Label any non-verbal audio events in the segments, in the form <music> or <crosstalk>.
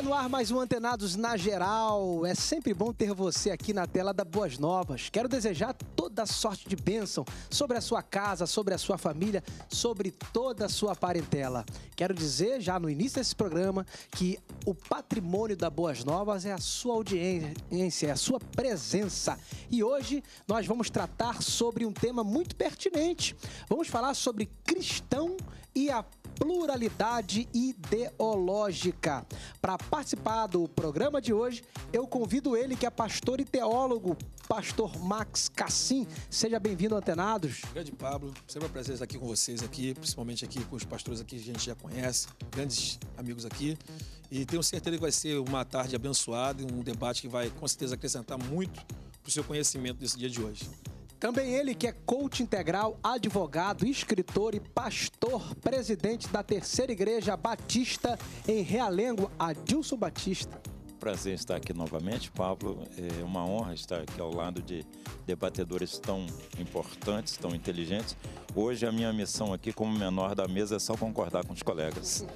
Tá no ar mais um Antenados na Geral. É sempre bom ter você aqui na tela da Boas Novas. Quero desejar toda sorte de bênção sobre a sua casa, sobre a sua família, sobre toda a sua parentela. Quero dizer já no início desse programa que o patrimônio da Boas Novas é a sua audiência, é a sua presença. E hoje nós vamos tratar sobre um tema muito pertinente. Vamos falar sobre cristão e a pluralidade ideológica. Para participar do programa de hoje, eu convido ele, que é pastor e teólogo, pastor Max Cassim. Seja bem-vindo, Antenados. Grande Pablo, sempre um prazer estar aqui com vocês aqui, principalmente aqui com os pastores aqui que a gente já conhece, grandes amigos aqui. E tenho certeza que vai ser uma tarde abençoada e um debate que vai com certeza acrescentar muito para o seu conhecimento desse dia de hoje. Também ele que é coach integral, advogado, escritor e pastor, presidente da Terceira Igreja Batista em Realengo, Adilson Batista prazer estar aqui novamente, Pablo. É uma honra estar aqui ao lado de debatedores tão importantes, tão inteligentes. Hoje a minha missão aqui como menor da mesa é só concordar com os colegas.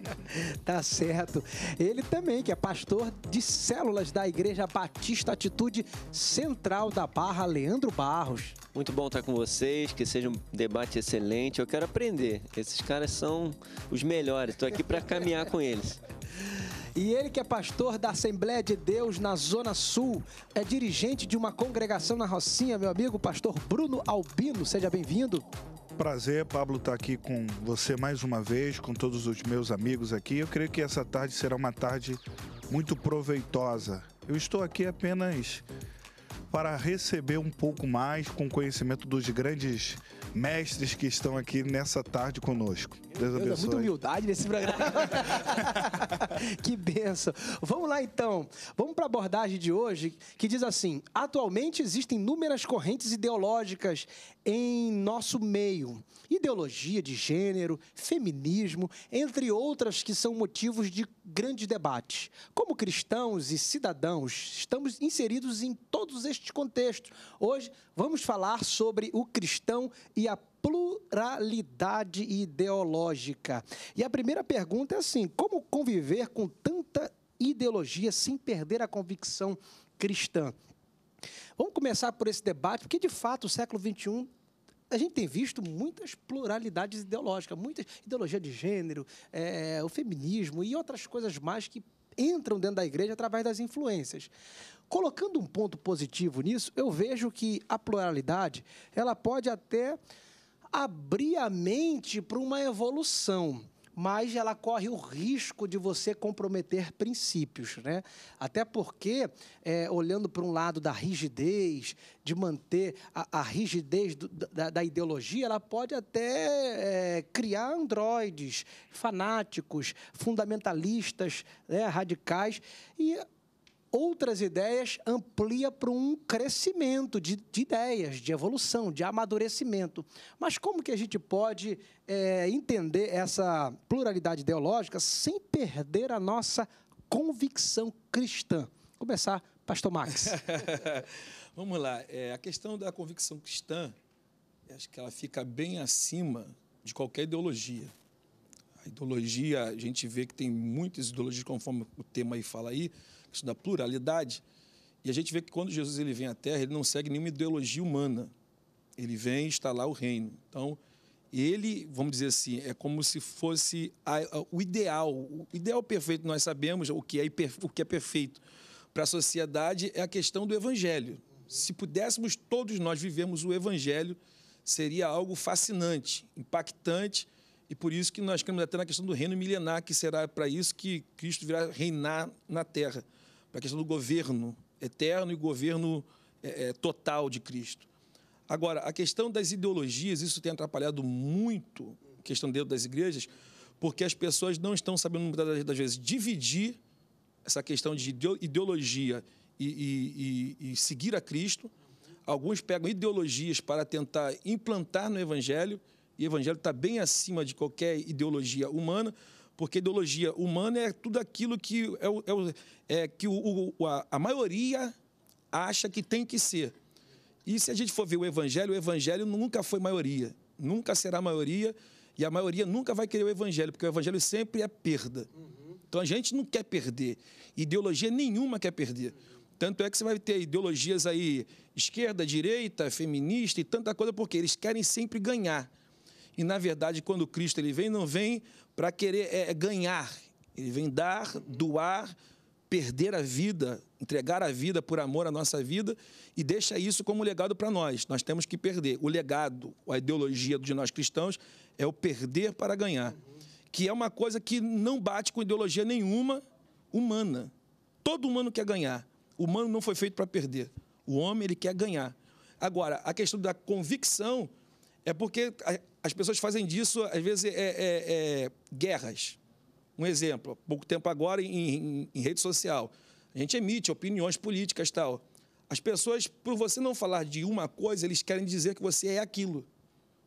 <laughs> tá certo. Ele também, que é pastor de células da Igreja Batista Atitude Central da Barra, Leandro Barros. Muito bom estar com vocês, que seja um debate excelente. Eu quero aprender. Esses caras são os melhores. Estou aqui para caminhar com eles. E ele que é pastor da Assembleia de Deus na Zona Sul, é dirigente de uma congregação na Rocinha, meu amigo, pastor Bruno Albino. Seja bem-vindo. Prazer, Pablo, estar tá aqui com você mais uma vez, com todos os meus amigos aqui. Eu creio que essa tarde será uma tarde muito proveitosa. Eu estou aqui apenas para receber um pouco mais com conhecimento dos grandes mestres que estão aqui nessa tarde conosco. Deus é abençoe. Deus, muita humildade nesse programa. <laughs> que benção. Vamos lá então. Vamos para a abordagem de hoje que diz assim: atualmente existem inúmeras correntes ideológicas em nosso meio. Ideologia de gênero, feminismo, entre outras que são motivos de grande debate. Como cristãos e cidadãos, estamos inseridos em todos estes contextos. Hoje vamos falar sobre o cristão e a pluralidade ideológica. E a primeira pergunta é assim: como conviver com tanta ideologia sem perder a convicção cristã? Vamos começar por esse debate, porque de fato o século XXI a gente tem visto muitas pluralidades ideológicas, muita ideologia de gênero, é, o feminismo e outras coisas mais que entram dentro da igreja através das influências. Colocando um ponto positivo nisso, eu vejo que a pluralidade ela pode até abrir a mente para uma evolução mas ela corre o risco de você comprometer princípios, né? Até porque, é, olhando para um lado da rigidez, de manter a, a rigidez do, da, da, ideologia, ela pode até é, criar androides, fanáticos, fundamentalistas, né, radicais, e outras ideias amplia para um crescimento de, de, ideias, de evolução, de amadurecimento. Mas como que a gente pode é, entender essa pluralidade ideológica sem perder a nossa convicção cristã? Começar, Pastor Max. <laughs> Vamos lá. É, a questão da convicção cristã, acho que ela fica bem acima de qualquer ideologia. A ideologia, a gente vê que tem muitas ideologias, conforme o tema aí fala aí, questão da pluralidade. E a gente vê que quando Jesus ele vem à Terra, ele não segue nenhuma ideologia humana. Ele vem instalar o reino. Então, ele, vamos dizer assim, é como se fosse a, a, o ideal. O ideal perfeito, nós sabemos o que é, o que é perfeito para a sociedade, é a questão do evangelho. Se pudéssemos todos nós vivermos o evangelho, seria algo fascinante, impactante, e por isso que nós queremos até na questão do reino milenar, que será para isso que Cristo virá reinar na terra para a questão do governo eterno e governo é, é, total de Cristo. Agora, a questão das ideologias, isso tem atrapalhado muito a questão dentro das igrejas, porque as pessoas não estão sabendo, muitas das vezes, dividir essa questão de ideologia e, e, e seguir a Cristo. Alguns pegam ideologias para tentar implantar no Evangelho, e o Evangelho está bem acima de qualquer ideologia humana, porque ideologia humana é tudo aquilo que, é, o, é, o, é que o, a, a maioria acha que tem que ser. E se a gente for ver o evangelho, o evangelho nunca foi maioria, nunca será maioria, e a maioria nunca vai querer o evangelho, porque o evangelho sempre é perda. Então a gente não quer perder. Ideologia nenhuma quer perder. Tanto é que você vai ter ideologias aí, esquerda, direita, feminista e tanta coisa, porque eles querem sempre ganhar. E, na verdade, quando Cristo ele vem, não vem para querer é, é, ganhar. Ele vem dar, doar, perder a vida, entregar a vida por amor à nossa vida e deixa isso como legado para nós. Nós temos que perder. O legado, a ideologia de nós cristãos é o perder para ganhar, que é uma coisa que não bate com ideologia nenhuma humana. Todo humano quer ganhar. O humano não foi feito para perder. O homem ele quer ganhar. Agora, a questão da convicção é porque as pessoas fazem disso, às vezes, é, é, é guerras. Um exemplo, há pouco tempo agora em, em, em, rede social. A gente emite opiniões políticas tal. As pessoas, por você não falar de uma coisa, eles querem dizer que você é aquilo.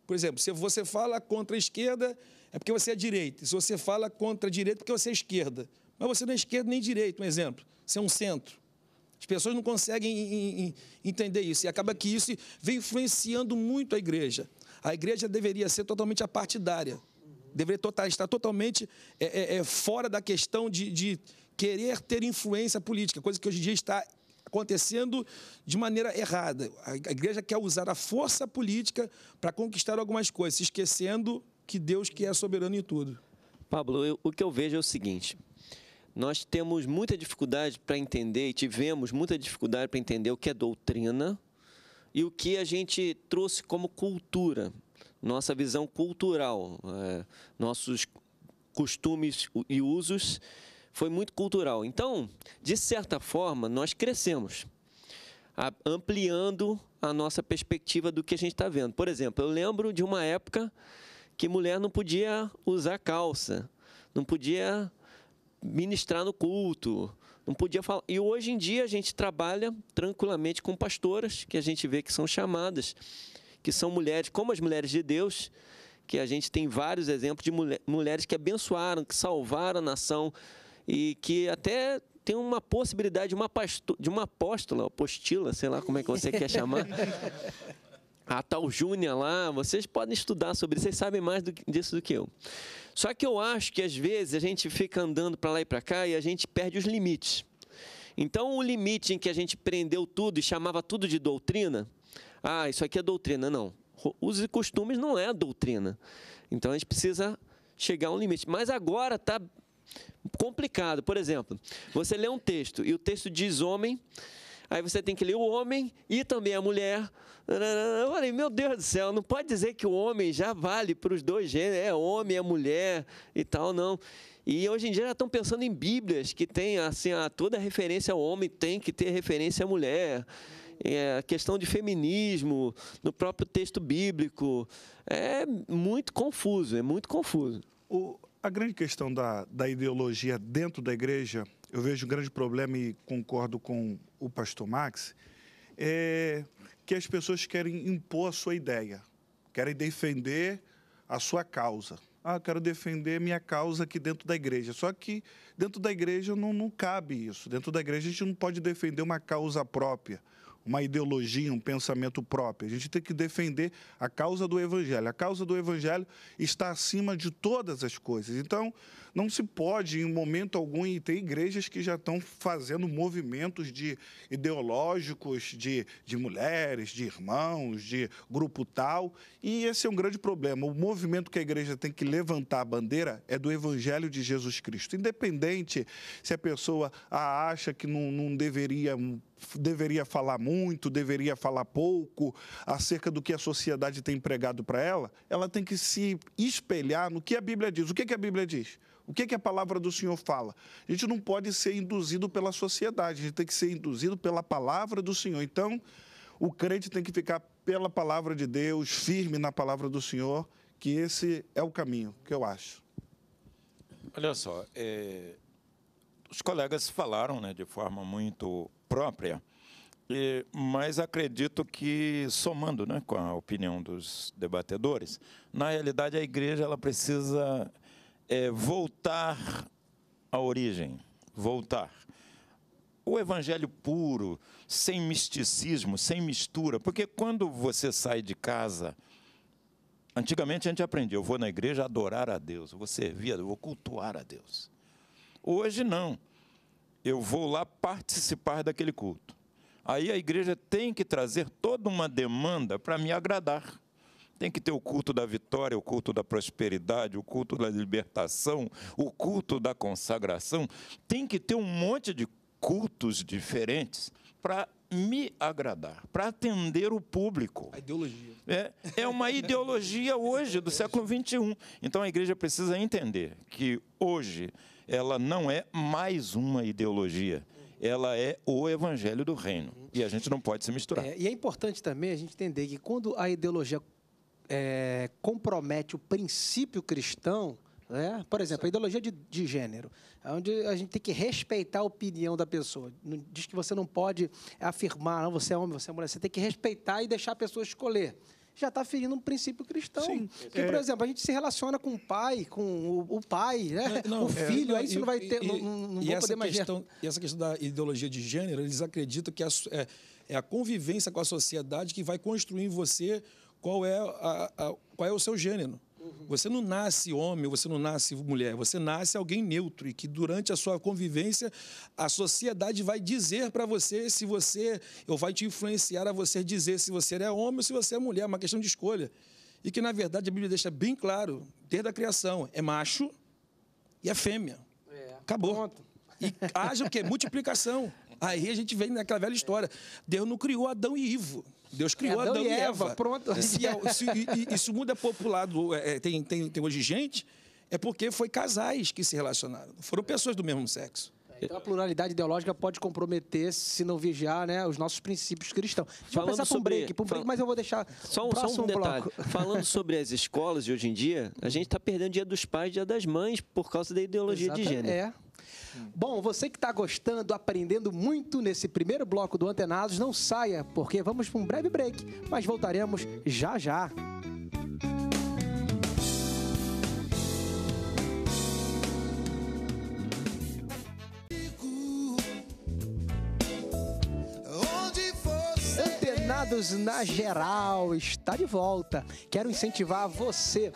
Por exemplo, se você fala contra a esquerda, é porque você é direita. Se você fala contra a direita, é porque você é esquerda. Mas você não é esquerda nem direita, um exemplo. Você é um centro. As pessoas não conseguem entender isso. E acaba que isso vem influenciando muito a igreja a igreja deveria ser totalmente apartidária, deveria tota-, estar totalmente é, é, é, fora da questão de, de querer ter influência política, coisa que hoje em dia está acontecendo de maneira errada. A igreja quer usar a força política para conquistar algumas coisas, se esquecendo que Deus que é soberano em tudo. Pablo, eu, o que eu vejo é o seguinte: nós temos muita dificuldade para entender e tivemos muita dificuldade para entender o que é doutrina e o que a gente trouxe como cultura, nossa visão cultural, é, nossos costumes e usos, foi muito cultural. Então, de certa forma, nós crescemos, ampliando a nossa perspectiva do que a gente está vendo. Por exemplo, eu lembro de uma época que mulher não podia usar calça, não podia ministrar no culto, não podia falar. E hoje em dia a gente trabalha tranquilamente com pastoras, que a gente vê que são chamadas, que são mulheres, como as mulheres de Deus, que a gente tem vários exemplos de mulher, mulheres que abençoaram, que salvaram a nação e que até tem uma possibilidade de uma, pasto, de uma apóstola, apostila, sei lá como é que você quer chamar. <laughs> A tal Júnia lá, vocês podem estudar sobre isso, vocês sabem mais do, disso do que eu. Só que eu acho que às vezes a gente fica andando para lá e para cá e a gente perde os limites. Então, o limite em que a gente prendeu tudo e chamava tudo de doutrina, ah, isso aqui é doutrina, não. Usos e costumes não é a doutrina. Então, a gente precisa chegar a um limite. Mas agora está complicado. Por exemplo, você lê um texto e o texto diz homem aí você tem que ler o homem e também a mulher. Eu falei, meu Deus do céu, não pode dizer que o homem já vale para os dois gêneros, é homem, é mulher e tal, não. E hoje em dia já estão pensando em bíblias que tem assim, a, toda referência ao homem tem que ter referência à mulher. É, a questão de feminismo no próprio texto bíblico é muito confuso, é muito confuso. O, a grande questão da, da ideologia dentro da igreja, eu vejo um grande problema e concordo com o pastor Max, é que as pessoas querem impor a sua ideia, querem defender a sua causa. Ah, eu quero defender minha causa aqui dentro da igreja. Só que dentro da igreja não, não cabe isso. Dentro da igreja a gente não pode defender uma causa própria, uma ideologia, um pensamento próprio. A gente tem que defender a causa do evangelho. A causa do evangelho está acima de todas as coisas. Então, não se pode, em momento algum, e ter igrejas que já estão fazendo movimentos de ideológicos de, de mulheres, de irmãos, de grupo tal, e esse é um grande problema. O movimento que a igreja tem que levantar a bandeira é do Evangelho de Jesus Cristo, independente se a pessoa acha que não, não deveria deveria falar muito, deveria falar pouco acerca do que a sociedade tem empregado para ela, ela tem que se espelhar no que a Bíblia diz. O que, que a Bíblia diz? O que, que a palavra do Senhor fala? A gente não pode ser induzido pela sociedade, a gente tem que ser induzido pela palavra do Senhor. Então, o crente tem que ficar pela palavra de Deus, firme na palavra do Senhor, que esse é o caminho que eu acho. Olha só, é, os colegas falaram né, de forma muito própria, e, mas acredito que, somando né, com a opinião dos debatedores, na realidade a igreja ela precisa é voltar à origem, voltar. O evangelho puro, sem misticismo, sem mistura, porque quando você sai de casa, antigamente a gente aprendia, eu vou na igreja adorar a Deus, eu vou servir, eu vou cultuar a Deus. Hoje não. Eu vou lá participar daquele culto. Aí a igreja tem que trazer toda uma demanda para me agradar. Tem que ter o culto da vitória, o culto da prosperidade, o culto da libertação, o culto da consagração. Tem que ter um monte de cultos diferentes para me agradar, para atender o público. A ideologia. É, é uma <laughs> ideologia hoje, do século XXI. Então a igreja precisa entender que hoje ela não é mais uma ideologia. Ela é o evangelho do reino. E a gente não pode se misturar. É, e é importante também a gente entender que quando a ideologia é, compromete o princípio cristão, né? por exemplo, a ideologia de, de gênero, é onde a gente tem que respeitar a opinião da pessoa. diz que você não pode afirmar, não, você é homem, você é mulher, você tem que respeitar e deixar a pessoa escolher já está ferindo um princípio cristão. é... por exemplo, a gente se relaciona com o pai, com o, o pai, né? Não, o é, filho, é, não, aí isso e, não vai ter. E, não, não e essa questão, E essa questão da ideologia de gênero, eles acreditam que é, é a convivência com a sociedade que vai construir em você qual é, a, a, qual é o seu gênero. Você não nasce homem, você não nasce mulher, você nasce alguém neutro e que durante a sua convivência a sociedade vai dizer para você se você, ou vai te influenciar a você dizer se você é homem ou se você é mulher, é uma questão de escolha. E que na verdade a Bíblia deixa bem claro, desde a criação, é macho e é fêmea. É. Acabou. Pronto. E haja o quê? Multiplicação. Aí a gente vem naquela velha história. Deus não criou Adão e Ivo. Deus criou é, Adão, Adão e Eva. Eva. Pronto. Se, é se, isso muda populado, é, é, tem, tem, tem hoje gente, é porque foi casais que se relacionaram. Foram pessoas do mesmo sexo. Então a pluralidade ideológica pode comprometer, se não vigiar, né, os nossos princípios cristãos. Vamos passar sobre, um break, um break, mas eu vou deixar só um, só um detalhe. Bloco. Falando sobre as escolas de hoje em dia, a gente está perdendo dia dos pais, dia das mães por causa da ideologia Exato, de gênero. É. Hum. Bom, você que está gostando, aprendendo muito nesse primeiro bloco do Antenados, não saia, porque vamos para um breve break, mas voltaremos já já. Antenados na geral está de volta. Quero incentivar você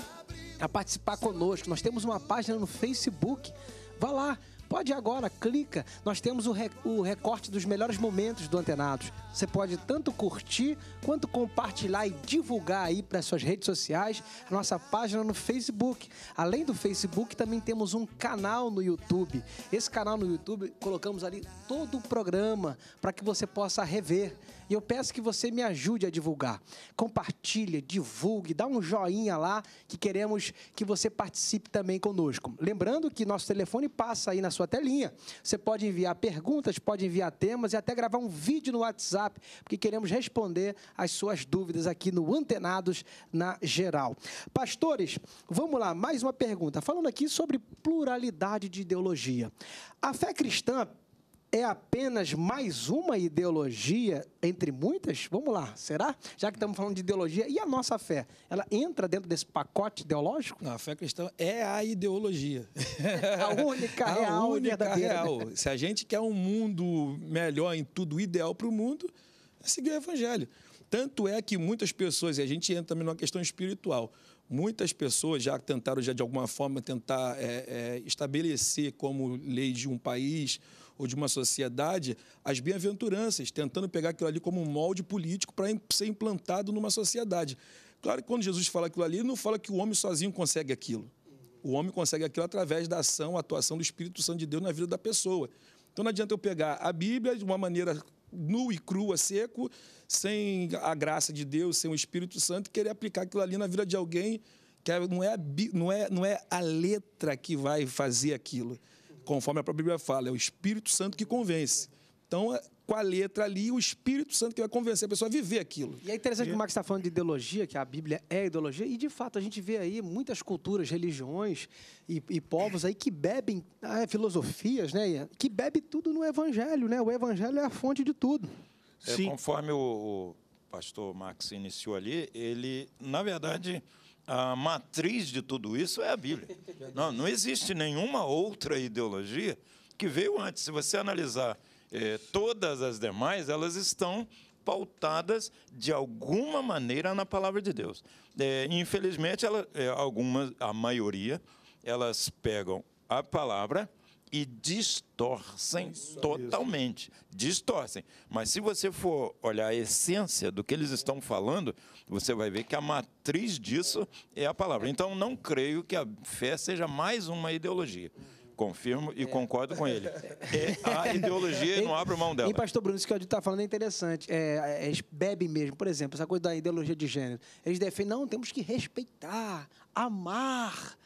a participar conosco. Nós temos uma página no Facebook. Vá lá, Pode ir agora, clica. Nós temos o, re, o recorte dos melhores momentos do Antenados. Você pode tanto curtir quanto compartilhar e divulgar aí para suas redes sociais, a nossa página no Facebook. Além do Facebook, também temos um canal no YouTube. Esse canal no YouTube colocamos ali todo o programa para que você possa rever. E eu peço que você me ajude a divulgar. Compartilhe, divulgue, dá um joinha lá que queremos que você participe também conosco. Lembrando que nosso telefone passa aí na sua telinha. Você pode enviar perguntas, pode enviar temas e até gravar um vídeo no WhatsApp, porque queremos responder as suas dúvidas aqui no Antenados na Geral. Pastores, vamos lá, mais uma pergunta. Falando aqui sobre pluralidade de ideologia. A fé cristã é apenas mais uma ideologia entre muitas? Vamos lá, será? Já que estamos falando de ideologia, e a nossa fé? Ela entra dentro desse pacote ideológico? Não, a fé cristã é a ideologia. <laughs> a única <laughs> a real é única real. Se a gente quer um mundo melhor em tudo, ideal para o mundo, é seguir o evangelho. Tanto é que muitas pessoas, e a gente entra também numa questão espiritual, muitas pessoas já tentaram, já de alguma forma, tentar é, é, estabelecer como lei de um país ou de uma sociedade as bem-aventuranças, tentando pegar aquilo ali como um molde político para ser implantado numa sociedade. Claro que quando Jesus fala aquilo ali, ele não fala que o homem sozinho consegue aquilo. O homem consegue aquilo através da ação, atuação do Espírito Santo de Deus na vida da pessoa. Então não adianta eu pegar a Bíblia de uma maneira nu e crua, seco, sem a graça de Deus, sem o Espírito Santo, e querer aplicar aquilo ali na vida de alguém que é, não é, não é, não é a letra que vai fazer aquilo conforme a própria Bíblia fala, é o Espírito Santo que convence. Então, é, com a letra ali, o Espírito Santo que vai convencer a pessoa a viver aquilo. E é interessante e... que o Max está falando de ideologia, que a Bíblia é ideologia, e de fato a gente vê aí muitas culturas, religiões e, e povos aí que bebem ah, é, filosofias, né? Que bebe tudo no Evangelho, né? O Evangelho é a fonte de tudo. É, Sim. Conforme o, o pastor Max iniciou ali, ele, na verdade. Uhum a matriz de tudo isso é a Bíblia. <laughs> Não, não existe nenhuma outra ideologia que veio antes. Se você analisar eh, todas as demais, elas estão pautadas de alguma maneira na palavra de Deus. É, infelizmente, ela, é, algumas, a maioria, elas pegam a palavra e distorcem isso, totalmente. Isso. Distorcem. Mas se você for olhar a essência do que eles estão falando, você vai ver que a matriz disso é a palavra. Então, não creio que a fé seja mais uma ideologia. Confirmo e é. concordo com ele. <laughs> É a ideologia não abre mão dela. E, pastor Bruno, isso que o está falando é interessante. É, é, eles bebem mesmo, por exemplo, essa coisa da ideologia de gênero. Eles defendem, não, temos que respeitar, amar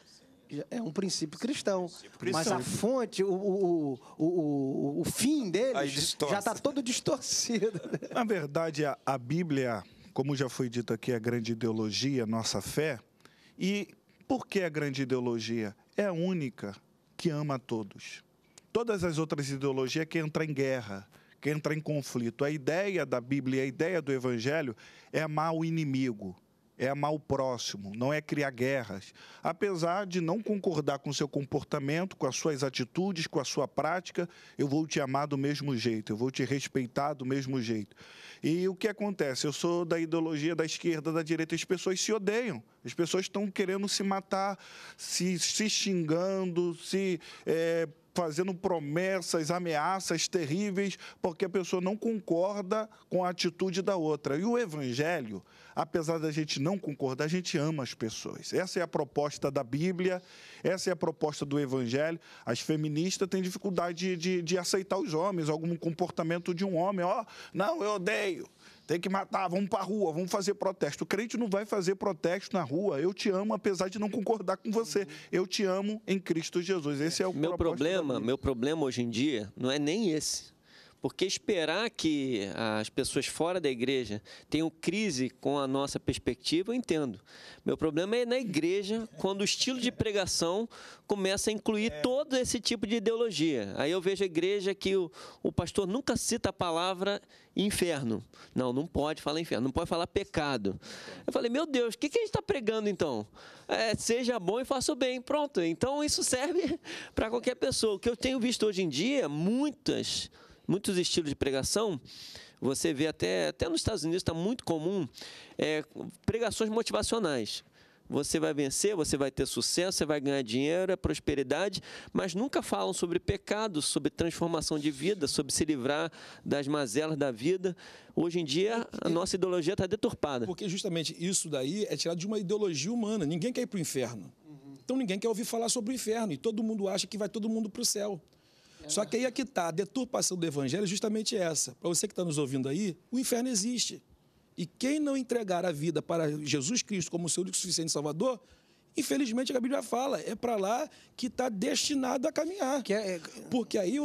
é um princípio cristão. Mas a fonte, o, o, o, o, fim deles já está todo distorcido. Né? Na verdade, a, a Bíblia, como já foi dito aqui, é a grande ideologia, nossa fé. E por que a é grande ideologia? É a única que ama a todos. Todas as outras ideologias é que entram em guerra, que entram em conflito. A ideia da Bíblia, a ideia do Evangelho é amar o inimigo é amar o próximo, não é criar guerras. Apesar de não concordar com o seu comportamento, com as suas atitudes, com a sua prática, eu vou te amar do mesmo jeito, eu vou te respeitar do mesmo jeito. E o que acontece? Eu sou da ideologia da esquerda, da direita, as pessoas se odeiam, as pessoas estão querendo se matar, se, se xingando, se. É, fazendo promessas, ameaças terríveis, porque a pessoa não concorda com a atitude da outra. E o evangelho, apesar da gente não concordar, a gente ama as pessoas. Essa é a proposta da Bíblia, essa é a proposta do Evangelho. As feministas têm dificuldade de, de, de aceitar os homens, algum comportamento de um homem. Ó, oh, não, eu odeio tem que matar, vamos para a rua, vamos fazer protesto. O crente não vai fazer protesto na rua. Eu te amo, apesar de não concordar com você. Eu te amo em Cristo Jesus. Esse é o meu problema. Meu problema hoje em dia não é nem esse. Porque esperar que as pessoas fora da igreja tenham crise com a nossa perspectiva, eu entendo. Meu problema é na igreja, quando o estilo de pregação começa a incluir é. todo esse tipo de ideologia. Aí eu vejo a igreja que o, o pastor nunca cita a palavra inferno. Não, não pode falar inferno, não pode falar pecado. Eu falei, meu Deus, o que, que a gente está pregando então? É, seja bom e faça o bem. Pronto, então isso serve <laughs> para qualquer pessoa. O que eu tenho visto hoje em dia, muitas muitos estilos de pregação, você vê até, até nos Estados Unidos está muito comum é, pregações motivacionais. Você vai vencer, você vai ter sucesso, você vai ganhar dinheiro, é prosperidade, mas nunca falam sobre pecado, sobre transformação de vida, sobre se livrar das mazelas da vida. Hoje em dia, a nossa ideologia está deturpada. Porque justamente isso daí é tirado de uma ideologia humana. Ninguém quer ir para o inferno. Uhum. Então ninguém quer ouvir falar sobre o inferno e todo mundo acha que vai todo mundo para o céu. Só que aí é que está, a deturpação do evangelho é justamente essa. Para você que está nos ouvindo aí, o inferno existe. E quem não entregar a vida para Jesus Cristo como seu único suficiente Salvador, infelizmente é a Bíblia fala, é para lá que está destinado a caminhar. É, é... Porque aí,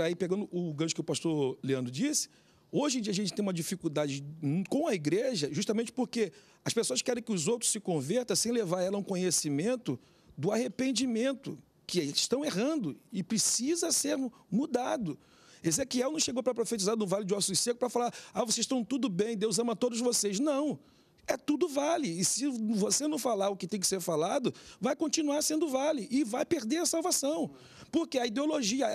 aí, pegando o gancho que o pastor Leandro disse, hoje em dia a gente tem uma dificuldade com a igreja, justamente porque as pessoas querem que os outros se convertam sem levar ela a um conhecimento do arrependimento que estão errando e precisa ser mudado. Ezequiel não chegou para profetizar do vale de ossos seco para falar: ah, vocês estão tudo bem, Deus ama todos vocês. Não. É tudo vale. E se você não falar o que tem que ser falado, vai continuar sendo vale e vai perder a salvação. Porque a ideologia,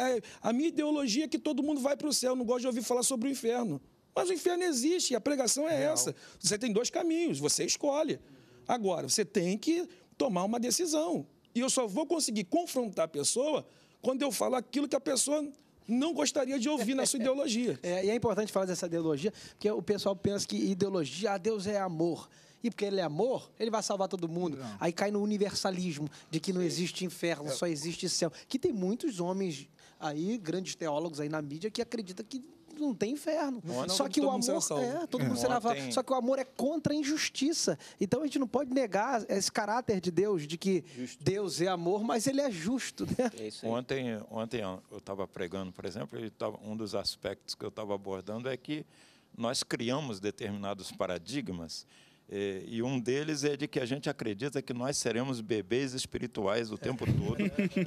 a, minha ideologia é que todo mundo vai para o céu, não gosto de ouvir falar sobre o inferno. Mas o inferno existe, e a pregação é Real. essa. Você tem dois caminhos, você escolhe. Agora, você tem que tomar uma decisão. E eu só vou conseguir confrontar a pessoa quando eu falo aquilo que a pessoa não gostaria de ouvir na sua <laughs> ideologia. É, e é importante falar dessa ideologia, porque o pessoal pensa que ideologia, ah, Deus é amor. E porque ele é amor, ele vai salvar todo mundo. Não. Aí cai no universalismo de que não existe inferno, é. só existe céu. Que tem muitos homens aí, grandes teólogos aí na mídia, que acreditam que não tem inferno. É só que o amor é, todo mundo é. será salvo. Só que o amor é contra a injustiça. Então a gente não pode negar esse caráter de Deus, de que justo. Deus é amor, mas ele é justo. Né? É ontem, ontem eu estava pregando, por exemplo, e um dos aspectos que eu estava abordando é que nós criamos determinados paradigmas é, e, um deles é de que a gente acredita que nós seremos bebês espirituais o tempo todo.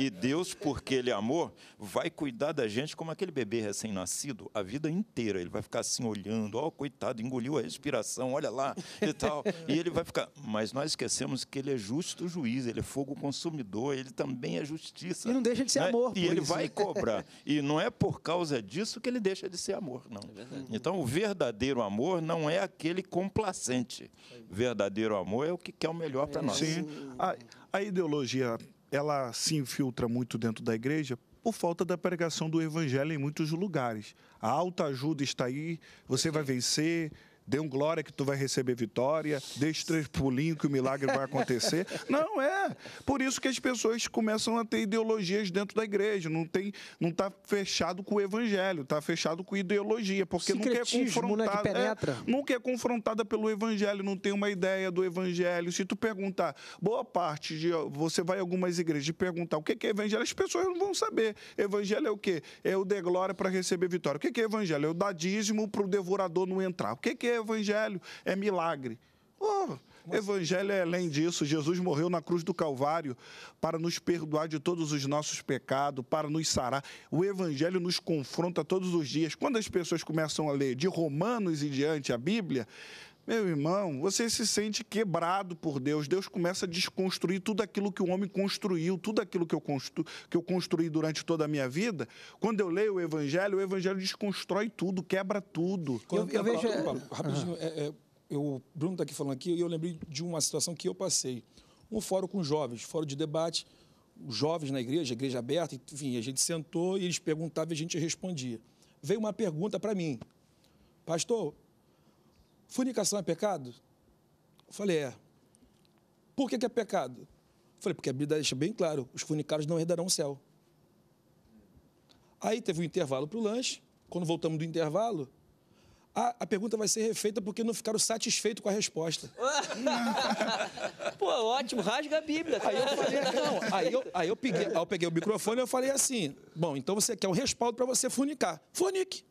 E Deus, porque Ele amor, vai cuidar da gente como aquele bebê recém-nascido a vida inteira. Ele vai ficar assim olhando, ó, oh, coitado, engoliu a respiração, olha lá e tal. E ele vai ficar. Mas nós esquecemos que Ele é justo juiz, Ele é fogo consumidor, Ele também é justiça. E não deixa de ser né? amor. E Ele isso. vai né? cobrar. E não é por causa disso que Ele deixa de ser amor, não. É então, o verdadeiro amor não é aquele complacente verdadeiro amor é o que quer o melhor para nós. Sim. A, a ideologia, ela se infiltra muito dentro da igreja por falta da pregação do evangelho em muitos lugares. A alta ajuda está aí, você vai vencer, dê um glória que tu vai receber vitória, deixe três pulinhos que o milagre vai acontecer. <laughs> Não é. Por isso que as pessoas começam a ter ideologias dentro da igreja. Não tem, não está fechado com o evangelho, está fechado com ideologia, porque nunca é né, confrontada. Né, é, nunca é confrontada pelo evangelho, não tem uma ideia do evangelho. Se tu perguntar, boa parte de você vai a algumas igrejas e perguntar o que é evangelho, as pessoas não vão saber. Evangelho é o quê? É o de glória para receber vitória. O que é evangelho? É o dar dízimo para o devorador não entrar. O que é evangelho, é milagre. Oh, evangelho é além disso. Jesus morreu na cruz do Calvário para nos perdoar de todos os nossos pecados, para nos sarar. O Evangelho nos confronta todos os dias. Quando as pessoas começam a ler de Romanos e diante a Bíblia, meu irmão, você se sente quebrado por Deus. Deus começa a desconstruir tudo aquilo que o homem construiu, tudo aquilo que eu, constru, que eu construí durante toda a minha vida. Quando eu leio o Evangelho, o Evangelho desconstrói tudo, quebra tudo. Quando eu, eu vejo. É, rapidinho, ah. é, é, eu, o Bruno está aqui falando aqui e eu lembrei de uma situação que eu passei. Um fórum com jovens, fórum de debate, jovens na igreja, igreja aberta, enfim, a gente sentou e eles perguntavam e a gente respondia. Veio uma pergunta para mim. Pastor, Fornicação é pecado? Eu falei, é. Por que, que é pecado? Eu falei, porque a Bíblia deixa bem claro, os fornicários não herdarão o céu. Aí teve um intervalo para o lanche, quando voltamos do intervalo, a, a, pergunta vai ser refeita porque não ficaram satisfeitos com a resposta. <laughs> Pô, ótimo, rasga a Bíblia. Aí eu falei, não, aí eu, aí eu, peguei, aí eu peguei o microfone e eu falei assim, bom, então você quer um respaldo para você fornicar. Fornique.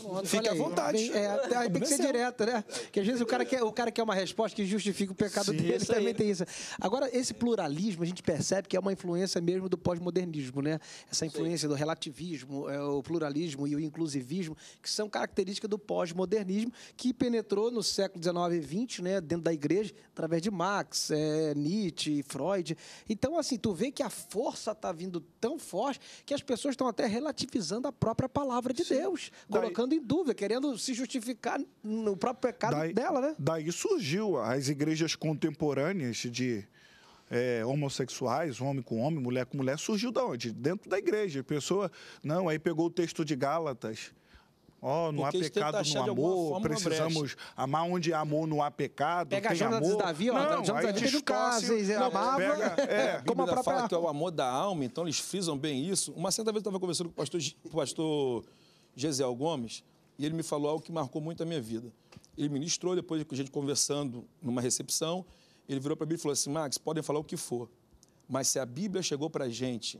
Pronto, Fique à vontade. Bem, é, tem que ser direto, né? Porque às vezes o cara quer, o cara quer uma resposta que justifica o pecado Sim, dele, também tem isso. Agora, esse pluralismo, a gente percebe que é uma influência mesmo do pós-modernismo, né? Essa influência Sim. do relativismo, é, o pluralismo e o inclusivismo, que são características do pós-modernismo, que penetrou no século XIX e XX, né, dentro da igreja, através de Marx, é, Nietzsche, Freud. Então, assim, tu vê que a força está vindo tão forte que as pessoas estão até relativizando a própria palavra de Sim. Deus, colocando em dúvida, querendo se justificar no próprio pecado daí, dela, né? Daí surgiu as igrejas contemporâneas de é, homossexuais, homem com homem, mulher com mulher, surgiu da onde? Dentro da igreja. A pessoa, não, aí pegou o texto de Gálatas. Ó, oh, não Porque há pecado no amor, precisamos amar onde há amor, não há pecado. Pega tem Jonas amor. Davi, ó, não, Jonas Davi teve um não, amava, pega, <laughs> é. como a, a própria... fala que é o amor da alma, então eles frisam bem isso. Uma certa vez eu estava conversando com o pastor, pastor Gesiel Gomes, e ele me falou algo que marcou muito a minha vida. Ele ministrou, depois de a gente conversando numa recepção, ele virou para mim e falou assim: Max, podem falar o que for, mas se a Bíblia chegou para a gente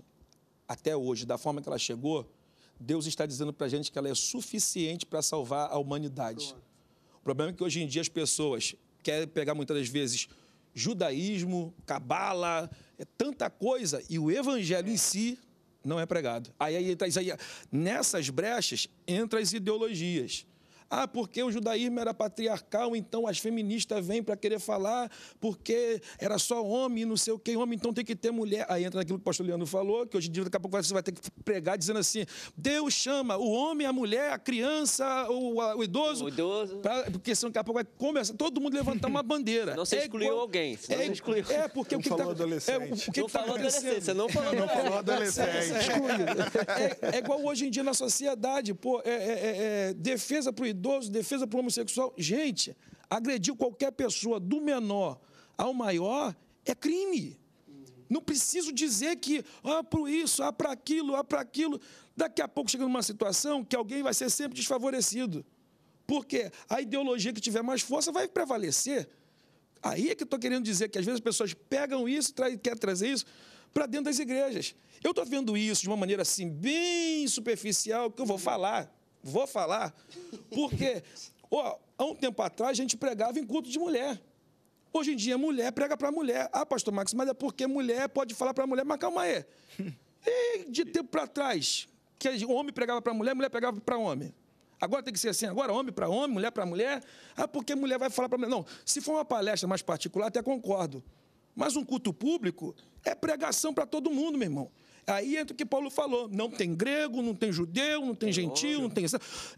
até hoje, da forma que ela chegou, Deus está dizendo para a gente que ela é suficiente para salvar a humanidade. O problema é que hoje em dia as pessoas querem pegar muitas das vezes judaísmo, cabala, é tanta coisa, e o evangelho em si não é pregado. Aí, aí, tá aí, nessas brechas entram as ideologias. Ah, porque o judaísmo era patriarcal, então as feministas vêm para querer falar porque era só homem, não sei o que, homem, então tem que ter mulher. Aí entra naquilo que o pastor Leandro falou, que hoje em dia daqui a pouco você vai ter que pregar dizendo assim: Deus chama o homem, a mulher, a criança, o, a, o idoso. O idoso. Pra, porque senão daqui a pouco vai começar todo mundo levantar uma bandeira. <laughs> Não se é excluiu igual, alguém. É não é, excluiu. É, porque não o que tá falou tá, adolescente. É, o que não tá falou adolescente, você não falou. Não falou adolescente. É, é, igual hoje em dia na sociedade, pô, é, é, é defesa pro idoso idoso, defesa para o homossexual. Gente, agredir qualquer pessoa do menor ao maior é crime. Não preciso dizer que, ah, para isso, ah, para aquilo, ah, para aquilo. Daqui a pouco chega numa situação que alguém vai ser sempre desfavorecido. Porque a ideologia que tiver mais força vai prevalecer. Aí é que estou querendo dizer que às vezes as pessoas pegam isso e querem trazer isso para dentro das igrejas. Eu estou vendo isso de uma maneira assim, bem superficial, que eu vou falar vou falar, porque ó, há um tempo atrás a gente pregava em culto de mulher. Hoje em dia, mulher prega para mulher. Ah, pastor Max, mas é porque mulher pode falar para mulher, mas calma aí. <laughs> E de tempo para trás, que o homem pregava para mulher, mulher pregava para homem. Agora tem que ser assim, agora homem para homem, mulher para mulher. Ah, porque mulher vai falar para mulher. Não, se for uma palestra mais particular, até concordo. Mas um culto público é pregação para todo mundo, meu irmão. Aí entra o que Paulo falou: não tem grego, não tem judeu, não tem é gentil, não tem.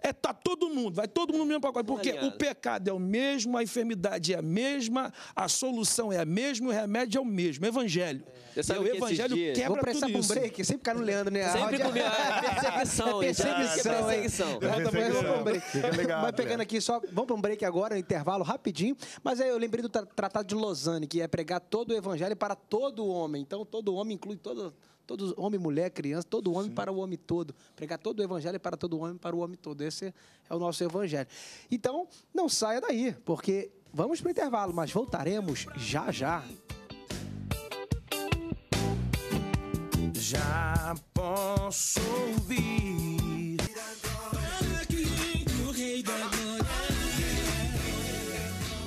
É, tá todo mundo, vai todo mundo no mesmo pacote. Porque o pecado é o mesmo, a enfermidade é a mesma, a solução é a mesma, o remédio é o mesmo. É evangelho. É. E o evangelho dias... quebra Vou prestar tudo isso. Um break, é sempre ficar no Leandro, né? Sempre com <laughs> é perseguição. É perseguição. É perseguição. É perseguição. Vai pegando né? aqui só. Vamos para um break agora, um intervalo rapidinho. Mas aí eu lembrei do Tratado de Lausanne, que é pregar todo o evangelho para todo homem. Então todo homem inclui todo Todos, homem, mulher, criança, todo homem Sim. para o homem todo. Pregar todo o evangelho é para todo homem, para o homem todo. Esse é o nosso evangelho. Então, não saia daí, porque vamos para o intervalo, mas voltaremos já já. Já posso ouvir.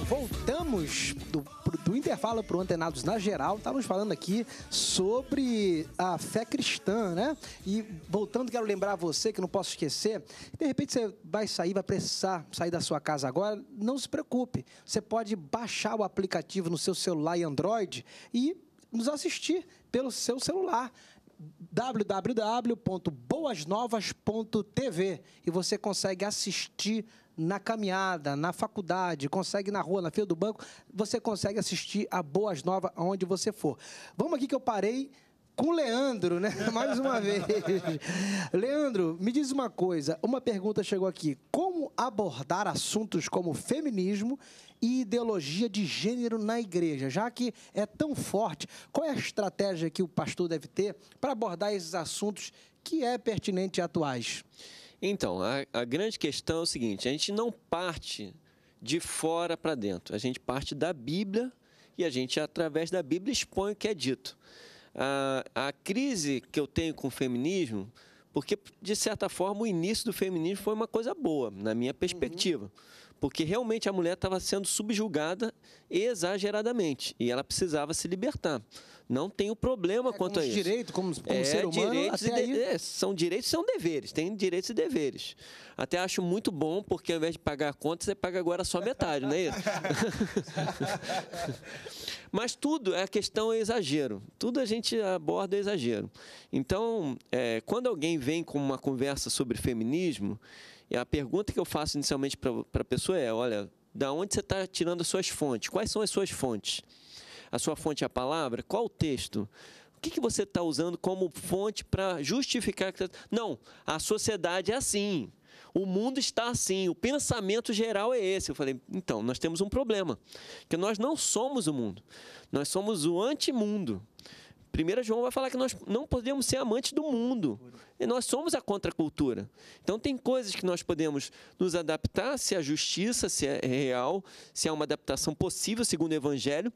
Voltamos do do intervalo para o Antenados na geral, estávamos falando aqui sobre a fé cristã, né? E voltando, quero lembrar você que não posso esquecer, de repente você vai sair, vai precisar sair da sua casa agora, não se preocupe. Você pode baixar o aplicativo no seu celular e Android e nos assistir pelo seu celular www.boasnovas.tv e você consegue assistir na caminhada, na faculdade, consegue na rua, na fila do banco, você consegue assistir a Boas Novas aonde você for. Vamos aqui que eu parei com o Leandro, né? <laughs> Mais uma vez. Leandro, me diz uma coisa. Uma pergunta chegou aqui. Como abordar assuntos como feminismo e ideologia de gênero na igreja? Já que é tão forte, qual é a estratégia que o pastor deve ter para abordar esses assuntos que é pertinente e atuais? Então, a, a grande questão é o seguinte: a gente não parte de fora para dentro, a gente parte da Bíblia e a gente, através da Bíblia, expõe o que é dito. A, a crise que eu tenho com o feminismo, porque, de certa forma, o início do feminismo foi uma coisa boa, na minha perspectiva. Uhum. Porque realmente a mulher estava sendo subjugada exageradamente e ela precisava se libertar não tenho problema é, quanto a isso. Direito, como, como é, ser humano, direitos até de, é, são direitos e são deveres, tem direitos e deveres. Até acho muito bom, porque ao invés de pagar a conta, você paga agora só metade, não é isso? <laughs> Mas tudo, a questão é exagero. Tudo a gente aborda é exagero. Então, é, quando alguém vem com uma conversa sobre feminismo, a pergunta que eu faço inicialmente para a pessoa é, olha, da onde você está tirando as suas fontes? Quais são as suas fontes? a sua fonte é a palavra? Qual o texto? O que, que você está usando como fonte para justificar que. Tá- não, a sociedade é assim. O mundo está assim, o pensamento geral é esse. Eu falei, então, nós temos um problema. Que nós não somos o mundo. Nós somos o antimundo. Primeiro João vai falar que nós não podemos ser amantes do mundo. E nós somos a contracultura. Então tem coisas que nós podemos nos adaptar, se é a justiça se é real, se há é uma adaptação possível segundo o evangelho,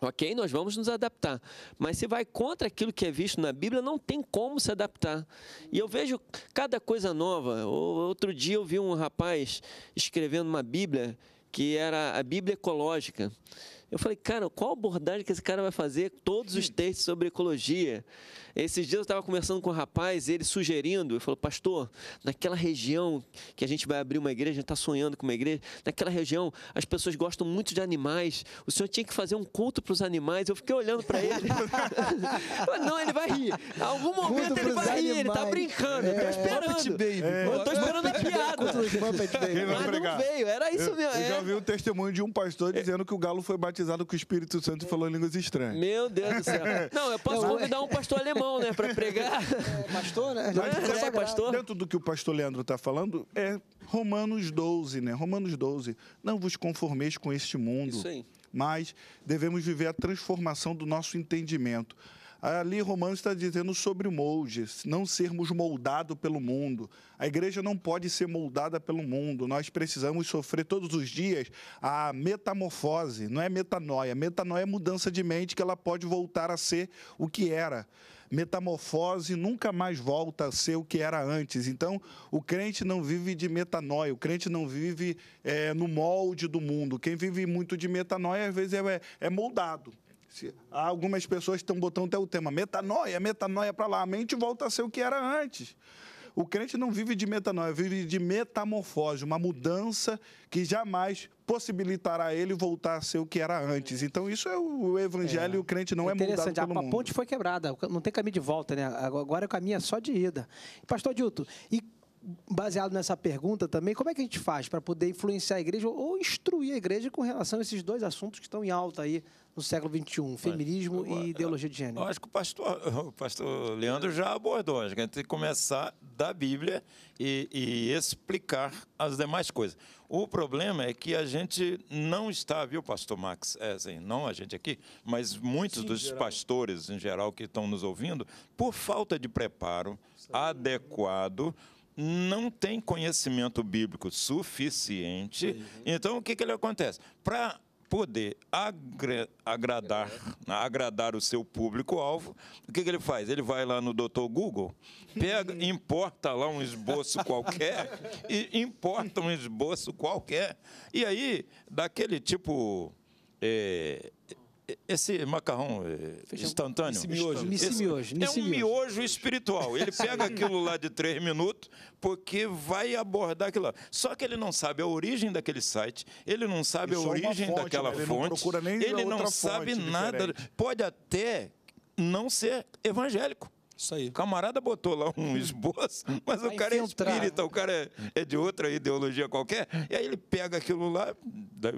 Ok, nós vamos nos adaptar. Mas se vai contra aquilo que é visto na Bíblia, não tem como se adaptar. E eu vejo cada coisa nova. Outro dia eu vi um rapaz escrevendo uma Bíblia que era a Bíblia ecológica. Eu falei, cara, qual abordagem que esse cara vai fazer todos os hum. textos sobre ecologia? Esses dias eu estava conversando com um rapaz, ele sugerindo, ele falou, pastor, naquela região que a gente vai abrir uma igreja, a gente está sonhando com uma igreja, naquela região as pessoas gostam muito de animais, o senhor tinha que fazer um culto para os animais. Eu fiquei olhando para ele. <laughs> não, ele vai rir. Em algum momento culto ele vai animais. rir, ele está brincando, é. é. eu estou esperando. É. Eu estou esperando a piada. Mas não veio, era isso mesmo. Eu, já é. vi o testemunho de um pastor é. dizendo que o galo foi batizado com o Espírito Santo e falou em línguas estranhas. Meu Deus do céu. Não, eu posso não, convidar um pastor alemão né, para pregar. É, pastor, né? Mas, é, é pastor. Dentro do que o pastor Leandro está falando, é Romanos 12, né? Romanos 12. Não vos conformeis com este mundo. Isso aí. Mas devemos viver a transformação do nosso entendimento. Ali Romanos está dizendo sobre o molde, não sermos moldados pelo mundo. A igreja não pode ser moldada pelo mundo. Nós precisamos sofrer todos os dias a metamorfose, não é metanoia. Metanoia é mudança de mente que ela pode voltar a ser o que era metamorfose nunca mais volta a ser o que era antes. Então, o crente não vive de metanoia, o crente não vive é, no molde do mundo. Quem vive muito de metanoia, às vezes, é, é, é moldado. Se, algumas pessoas estão botando até o tema metanoia, metanoia para lá. A mente volta a ser o que era antes. O crente não vive de metanoia, vive de metamorfose, uma mudança que jamais possibilitará a ele voltar a ser o que era antes. Então, isso é o evangelho é. e o crente não é, é mudado pelo a, mundo. A ponte foi quebrada, não tem caminho de volta, né? Agora é o caminho é só de ida. Pastor Dilto, e baseado nessa pergunta também, como é que a gente faz para poder influenciar a igreja ou instruir a igreja com relação a esses dois assuntos que estão em alta aí no século XXI, feminismo Mas, e ideologia de gênero? Eu acho que o pastor, o pastor Leandro já abordou. Acho que a gente tem que começar da Bíblia e, e explicar as demais coisas. O problema é que a gente não está, viu, pastor Max? É, assim, não a gente aqui, mas muitos Sim, dos geral. pastores em geral que estão nos ouvindo, por falta de preparo Sim. Né? adequado, não tem conhecimento bíblico suficiente. Sim. É. Então, o que, que ele acontece? Para poder agra agradar, agradar o seu público-alvo, o que, que, ele faz? Ele vai lá no doutor Google, pega, <laughs> importa lá um esboço qualquer, e importa um esboço qualquer. E aí, daquele tipo. É, esse macarrão eh, instantâneo. Esse miojo. Esse, esse miojo. É um miojo espiritual. Ele pega aquilo lá de três minutos, porque vai abordar aquilo lá. Só que ele não sabe a origem daquele site, ele não sabe Isso a é origem fonte, daquela ele fonte. Não ele não sabe nada. Pode até não ser evangélico. Isso aí. O camarada botou lá um esboço, <laughs> mas o tá cara infiltrar. é espírita, o cara é, é de outra ideologia qualquer. E aí ele pega aquilo lá,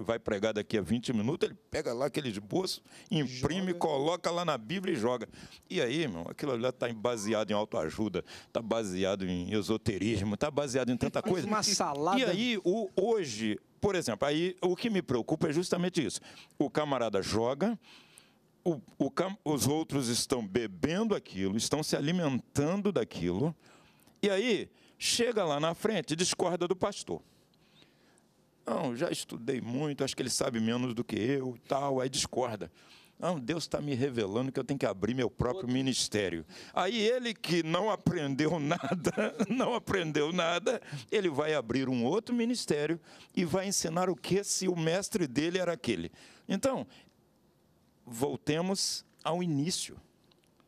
vai pregar daqui a 20 minutos, ele pega lá aquele esboço, imprime, joga. coloca lá na Bíblia e joga. E aí, meu, aquilo lá está baseado em autoajuda, está baseado em esoterismo, está baseado em tanta coisa. Uma salada. E aí, o, hoje, por exemplo, aí o que me preocupa é justamente isso. O camarada joga, o, o, os outros estão bebendo aquilo, estão se alimentando daquilo, e aí chega lá na frente e discorda do pastor. Não, já estudei muito, acho que ele sabe menos do que eu e tal, aí discorda. Não, Deus está me revelando que eu tenho que abrir meu próprio ministério. Aí ele que não aprendeu <laughs> nada, não aprendeu nada, ele vai abrir um outro ministério e vai ensinar o que se o mestre dele era aquele. Então, voltemos ao início.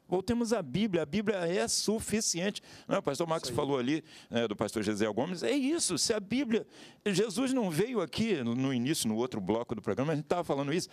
Voltemos à Bíblia, a Bíblia é suficiente. Não, o pastor Marcos falou ali, né, do pastor Gisel Gomes, é isso, se a Bíblia. Jesus não veio aqui no início, no outro bloco do programa, a gente estava falando isso.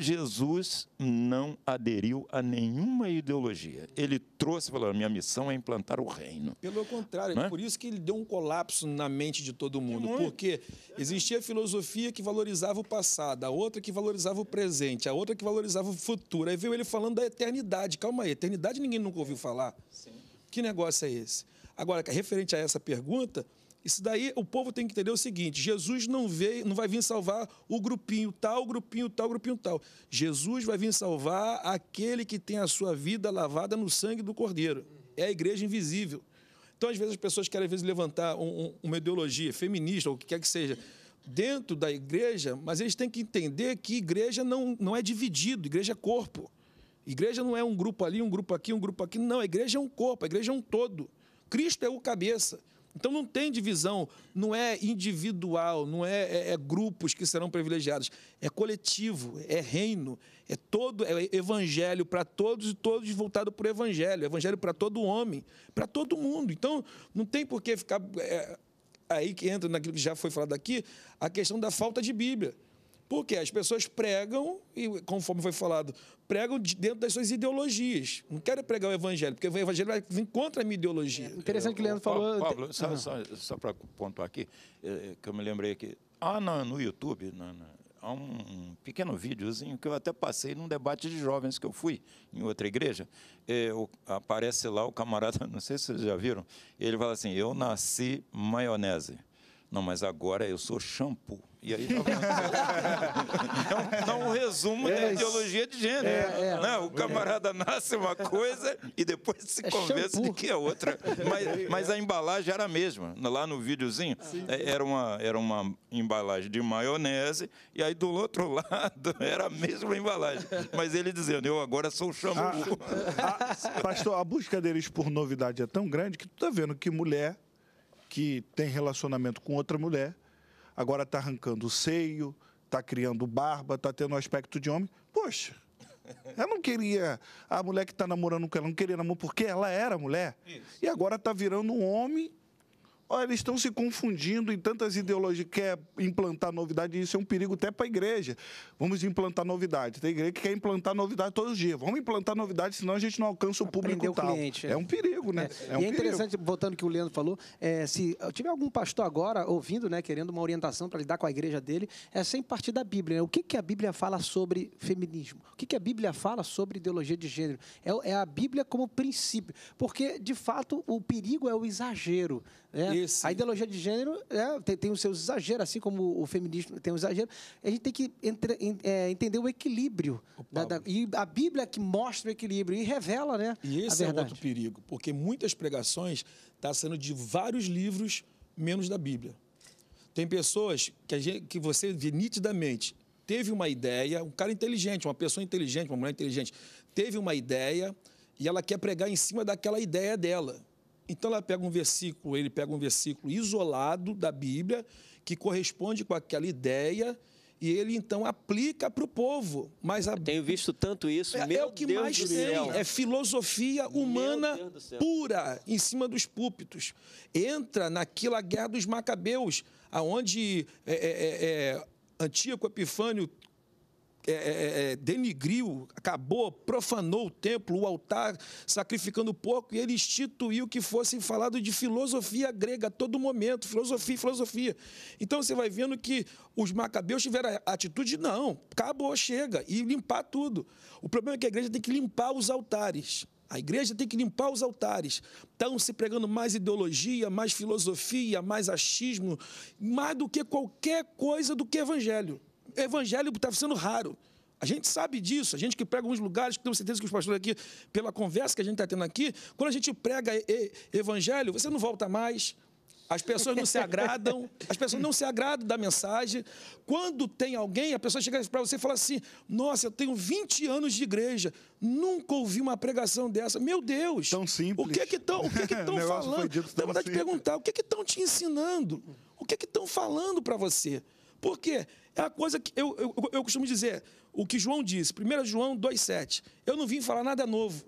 Jesus não aderiu a nenhuma ideologia. Ele trouxe, falou minha missão é implantar o reino. Pelo contrário, é? por isso que ele deu um colapso na mente de todo mundo, porque existia a filosofia que valorizava o passado, a outra que valorizava o presente, a outra que valorizava o futuro. Aí veio ele falando da eternidade. Calma aí, eternidade ninguém nunca ouviu falar. Sim. Que negócio é esse? Agora, referente a essa pergunta, isso daí o povo tem que entender o seguinte: Jesus não veio, não vai vir salvar o grupinho tal, o grupinho tal, o grupinho tal. Jesus vai vir salvar aquele que tem a sua vida lavada no sangue do Cordeiro. É a igreja invisível. Então, às vezes, as pessoas querem, às vezes, levantar um, um, uma ideologia feminista ou o que quer que seja dentro da igreja, mas eles têm que entender que igreja não, não é dividido, igreja é corpo. Igreja não é um grupo ali, um grupo aqui, um grupo aqui. Não, a igreja é um corpo, a igreja é um todo. Cristo é o cabeça. Então não tem divisão, não é individual, não é, é, é grupos que serão privilegiados, é coletivo, é reino, é todo é evangelho para todos e todos voltado para o evangelho, evangelho para todo homem, para todo mundo. Então não tem por que ficar é, aí que entra naquilo que já foi falado aqui, a questão da falta de Bíblia. Porque as pessoas pregam, e conforme foi falado, pregam dentro das suas ideologias. Não quero pregar o evangelho, porque o evangelho vai vir contra a minha ideologia. É interessante que o Leandro falou. Pablo, só, ah. só, só para pontuar aqui, é, que eu me lembrei aqui. Ah, no, no YouTube, há um pequeno videozinho que eu até passei num debate de jovens que eu fui em outra igreja. É, o, aparece lá o camarada, <laughs> não sei se vocês já viram, ele fala assim: Eu nasci maionese. Não, mas agora eu sou shampoo. E aí tá <laughs> então, um, um resumo é, da ideologia de gênero. É, né? O camarada nasce uma coisa e depois se é convence shampoo. de que é outra. Mas, mas, a embalagem era a mesma. Lá no videozinho é, era uma, era uma embalagem de maionese e aí do outro <laughs> lado era a mesma embalagem. Mas ele dizendo, eu agora sou o shampoo. A, ah, a, ah, pastor, a busca deles por novidade é tão grande que tu tá vendo que mulher que tem relacionamento com outra mulher agora está arrancando o seio, está criando barba, está tendo um aspecto de homem. Poxa, ela não queria. A mulher que está namorando com ela não queria namorar porque ela era mulher. Isso. E agora está virando um homem Olha, eles estão se confundindo em tantas ideologias, quer implantar novidade, e isso é um perigo até para a igreja. Vamos implantar novidade. Tem igreja que quer implantar novidade todos os dias. Vamos implantar novidade, senão a gente não alcança o público o tal. Cliente, é. é um perigo, né? É, é um e é interessante, perigo. voltando que o Leandro falou, é, se tiver algum pastor agora ouvindo, né, querendo uma orientação para lidar com a igreja dele, é sem partir da Bíblia. Né? O que, que a Bíblia fala sobre feminismo? O que, que a Bíblia fala sobre ideologia de gênero? É, é a Bíblia como princípio. Porque, de fato, o perigo é o exagero. Né? A ideologia de gênero é, tem, tem, os seus exageros, assim como o feminismo tem os exagero. A gente tem que entre, é, entender o equilíbrio. O da, da, e a Bíblia é que mostra o equilíbrio e revela, né? E esse é outro perigo, porque muitas pregações estão tá sendo de vários livros, menos da Bíblia. Tem pessoas que, gente, que você vê nitidamente, teve uma ideia, um cara inteligente, uma pessoa inteligente, uma mulher inteligente, teve uma ideia e ela quer pregar em cima daquela ideia dela. Então ela pega um versículo, ele pega um versículo isolado da Bíblia que corresponde com aquela ideia e ele então aplica para o povo. Mas a... tenho visto tanto isso. É, é o que Deus mais tem. É filosofia humana pura em cima dos púlpitos. Entra naquela guerra dos macabeus, aonde é, é, é, é Antíoco Epifânio é é, é, é, denigriu, acabou, profanou o templo, o altar, sacrificando pouco porco, e ele instituiu que fosse falado de filosofia grega a todo momento, filosofia, filosofia. Então você vai vendo que os macabeus tiveram a atitude, não, acabou, chega, e limpar tudo. O problema é que a igreja tem que limpar os altares. A igreja tem que limpar os altares. Estão se pregando mais ideologia, mais filosofia, mais achismo, mais do que qualquer coisa do que evangelho evangelho estava sendo raro. A gente sabe disso, a gente que prega alguns lugares, tenho certeza que os pastores aqui, pela conversa que a gente está tendo aqui, quando a gente prega evangelho, você não volta mais, as pessoas não se <laughs> agradam, as pessoas não se agradam da mensagem. Quando tem alguém, a pessoa chega para você e fala assim: Nossa, eu tenho 20 anos de igreja, nunca ouvi uma pregação dessa. Meu Deus! Tão simples. O que é que estão é que <laughs> falando? Dito então, tão vontade de perguntar: o que é que estão te ensinando? O que é que estão falando para você? Por quê? É a coisa que eu, eu, eu costumo dizer, o que João disse, 1 João 2,7. Eu não vim falar nada novo.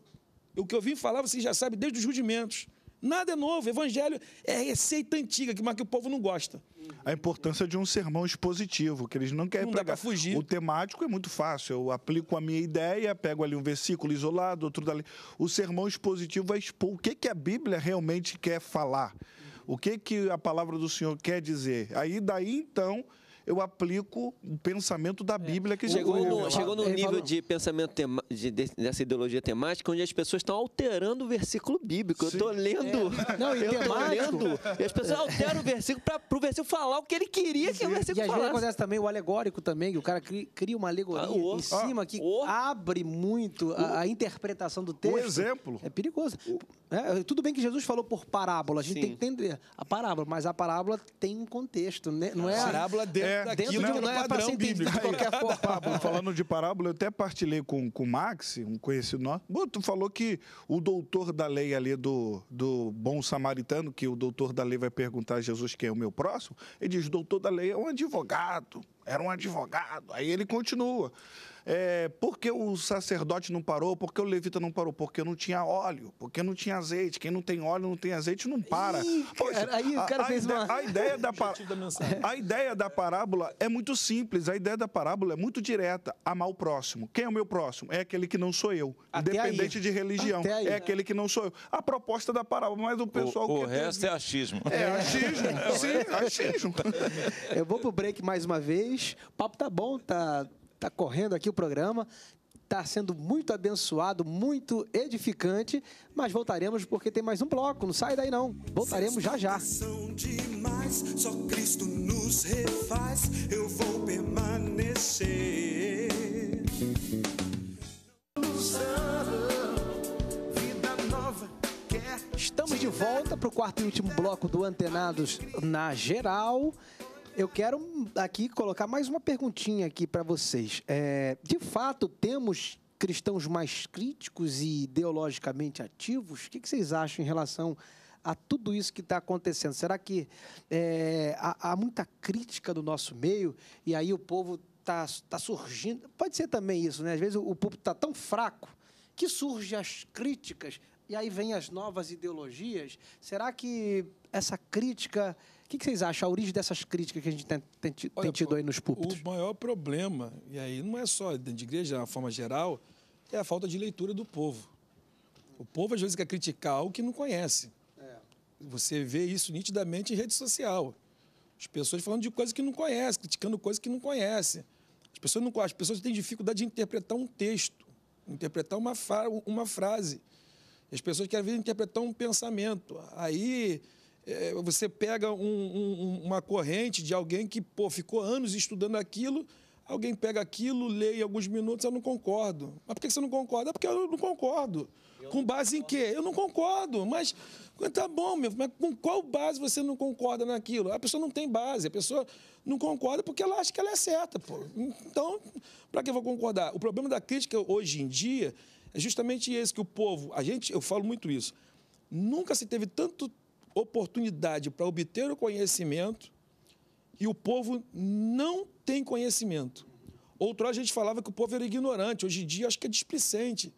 O que eu vim falar, vocês já sabem desde os rudimentos. Nada é novo. Evangelho é receita antiga, mas que o povo não gosta. A importância de um sermão expositivo, que eles não querem não pregar. Dá fugir. O temático é muito fácil. Eu aplico a minha ideia, pego ali um versículo isolado, outro dali. O sermão expositivo vai é expor o que, que a Bíblia realmente quer falar. O que, que a palavra do Senhor quer dizer. Aí daí então eu aplico o pensamento da é. Bíblia que chegou no, chegou no nível de pensamento tema, de, dessa ideologia temática onde as pessoas estão alterando o versículo bíblico. Sim. Eu estou lendo, é. Não, eu lendo e as pessoas alteram o versículo para o versículo falar o que ele queria que o versículo falasse. E às vezes acontece também o alegórico também, que o cara cria uma alegoria ah, oh, em cima ah, que oh, abre muito a, a, interpretação do texto. Um exemplo. É perigoso. É, tudo bem que Jesus falou por parábola, a gente Sim. tem que entender a parábola, mas a parábola tem um contexto, né? não é? A parábola dentro é, é, daquilo não, que não, não é, é padrão bíblico. De qualquer forma. <laughs> Pablo, falando de parábola, eu até partilhei com, com o Max, um conhecido nosso. tu falou que o doutor da lei ali do, do bom samaritano, que o doutor da lei vai perguntar a Jesus quem é o meu próximo, ele diz, doutor da lei é um advogado, era um advogado. Aí ele continua é, por que o sacerdote não parou, por que o levita não parou? Porque não tinha óleo, porque não tinha azeite. Quem não tem óleo, não tem azeite, não para. aí o cara a, fez uma... <laughs> a, ideia da parábola é muito simples, a ideia da parábola é muito direta. Amar o próximo. Quem é o meu próximo? É aquele que não sou eu, Até independente aí. de religião. Aí, é né? aquele que não sou eu. A proposta da parábola, mas o pessoal... O, o resto é achismo. É, é. achismo, <laughs> sim, achismo. Eu vou pro break mais uma vez. O papo tá bom, tá Está correndo aqui o programa. Está sendo muito abençoado, muito edificante, mas voltaremos porque tem mais um bloco, não sai daí não. Voltaremos já já. Demais, só Cristo nos refaz, eu vou permanecer. Estamos de volta para o quarto e último bloco do Antenados na Geral. Eu quero aqui colocar mais uma perguntinha aqui para vocês. É, de fato, temos cristãos mais críticos e ideologicamente ativos? O que, que vocês acham em relação a tudo isso que está acontecendo? Será que é, há, há, muita crítica do nosso meio e aí o povo está tá surgindo? Pode ser também isso, né? Às vezes o, o está tão fraco que surgem as críticas e aí vem as novas ideologias. Será que essa crítica que, que vocês acham a origem dessas críticas que a gente tem, tem, tem Olha, tido aí nos púlpitos? O maior problema, e aí não é só dentro de igreja, de uma forma geral, é a falta de leitura do povo. O povo às vezes quer criticar algo que não conhece. É. Você vê isso nitidamente em rede social. As pessoas falando de coisas que não conhecem, criticando coisas que não conhecem. As pessoas, não, as pessoas têm dificuldade de interpretar um texto, interpretar uma, uma frase. As pessoas querem interpretar um pensamento. Aí é, você pega um, um, uma corrente de alguém que pô, ficou anos estudando aquilo, alguém pega aquilo, lê em alguns minutos, eu não concordo. Mas por que você não concorda? É porque eu não concordo. Eu com base concordo. em quê? Eu não concordo, mas tá bom, meu, mas com qual base você não concorda naquilo? A pessoa não tem base, a pessoa não concorda porque ela acha que ela é certa, pô. Então, para que eu vou concordar? O problema da crítica hoje em dia é justamente esse que o povo, a gente, eu falo muito isso, nunca se teve tanto oportunidade para obter o conhecimento e o povo não tem conhecimento. dia a gente falava que o povo era ignorante, hoje em dia acho que é displicente,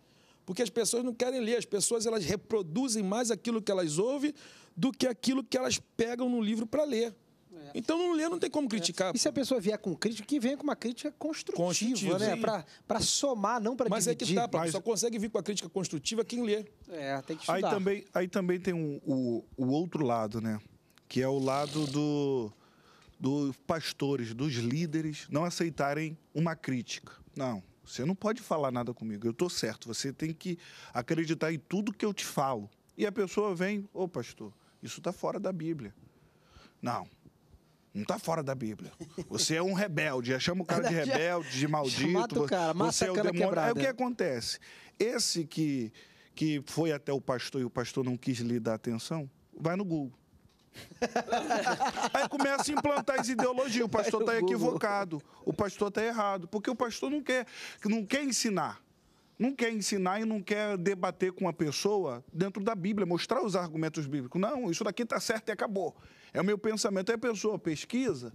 porque as pessoas não querem ler, as pessoas elas reproduzem mais aquilo que elas ouvem do que aquilo que elas pegam no livro para ler. É. Então não lê, não tem como é. criticar. E se a pessoa vier com crítica, que venha com uma crítica construtiva, construtiva né? Para somar, não para dividir. Mas é que tá, Mas... só consegue vir com a crítica construtiva quem lê. É, tem que estudar. Aí também, aí também tem um, o, o outro lado, né? Que é o lado do dos pastores, dos líderes não aceitarem uma crítica. Não, você não pode falar nada comigo. Eu estou certo. Você tem que acreditar em tudo que eu te falo. E a pessoa vem, ô oh, pastor, isso está fora da Bíblia. Não, não está fora da Bíblia. Você é um rebelde. Chama o cara de <laughs> rebelde, de maldito. Mata o cara, mata você é, é o demônio. Quebrada. Aí o que acontece? Esse que, que foi até o pastor e o pastor não quis lhe dar atenção, vai no Google. <laughs> Aí começa a implantar as ideologias. O pastor está equivocado, o pastor está errado, porque o pastor não quer, não quer ensinar. Não quer ensinar e não quer debater com a pessoa dentro da Bíblia, mostrar os argumentos bíblicos. Não, isso daqui está certo e acabou. É o meu pensamento. Aí a pessoa pesquisa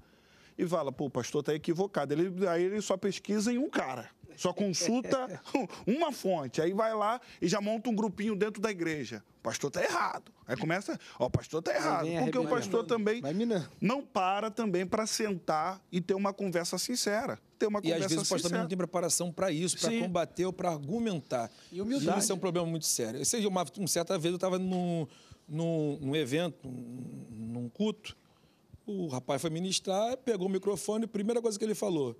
e fala, pô, o pastor está equivocado. Ele, aí ele só pesquisa em um cara, só consulta <laughs> uma fonte. Aí vai lá e já monta um grupinho dentro da igreja. O pastor está errado. Aí começa, ó, o pastor está errado. Porque o pastor também não para também para sentar e ter uma conversa sincera. Ter uma e conversa às vezes o pastor também não tem preparação para isso, para combater ou para argumentar. E humildade. isso é um problema muito sério. Uma, uma certa vez eu estava num... No num, num evento, num culto, o rapaz foi ministrar, pegou o microfone, a primeira coisa que ele falou.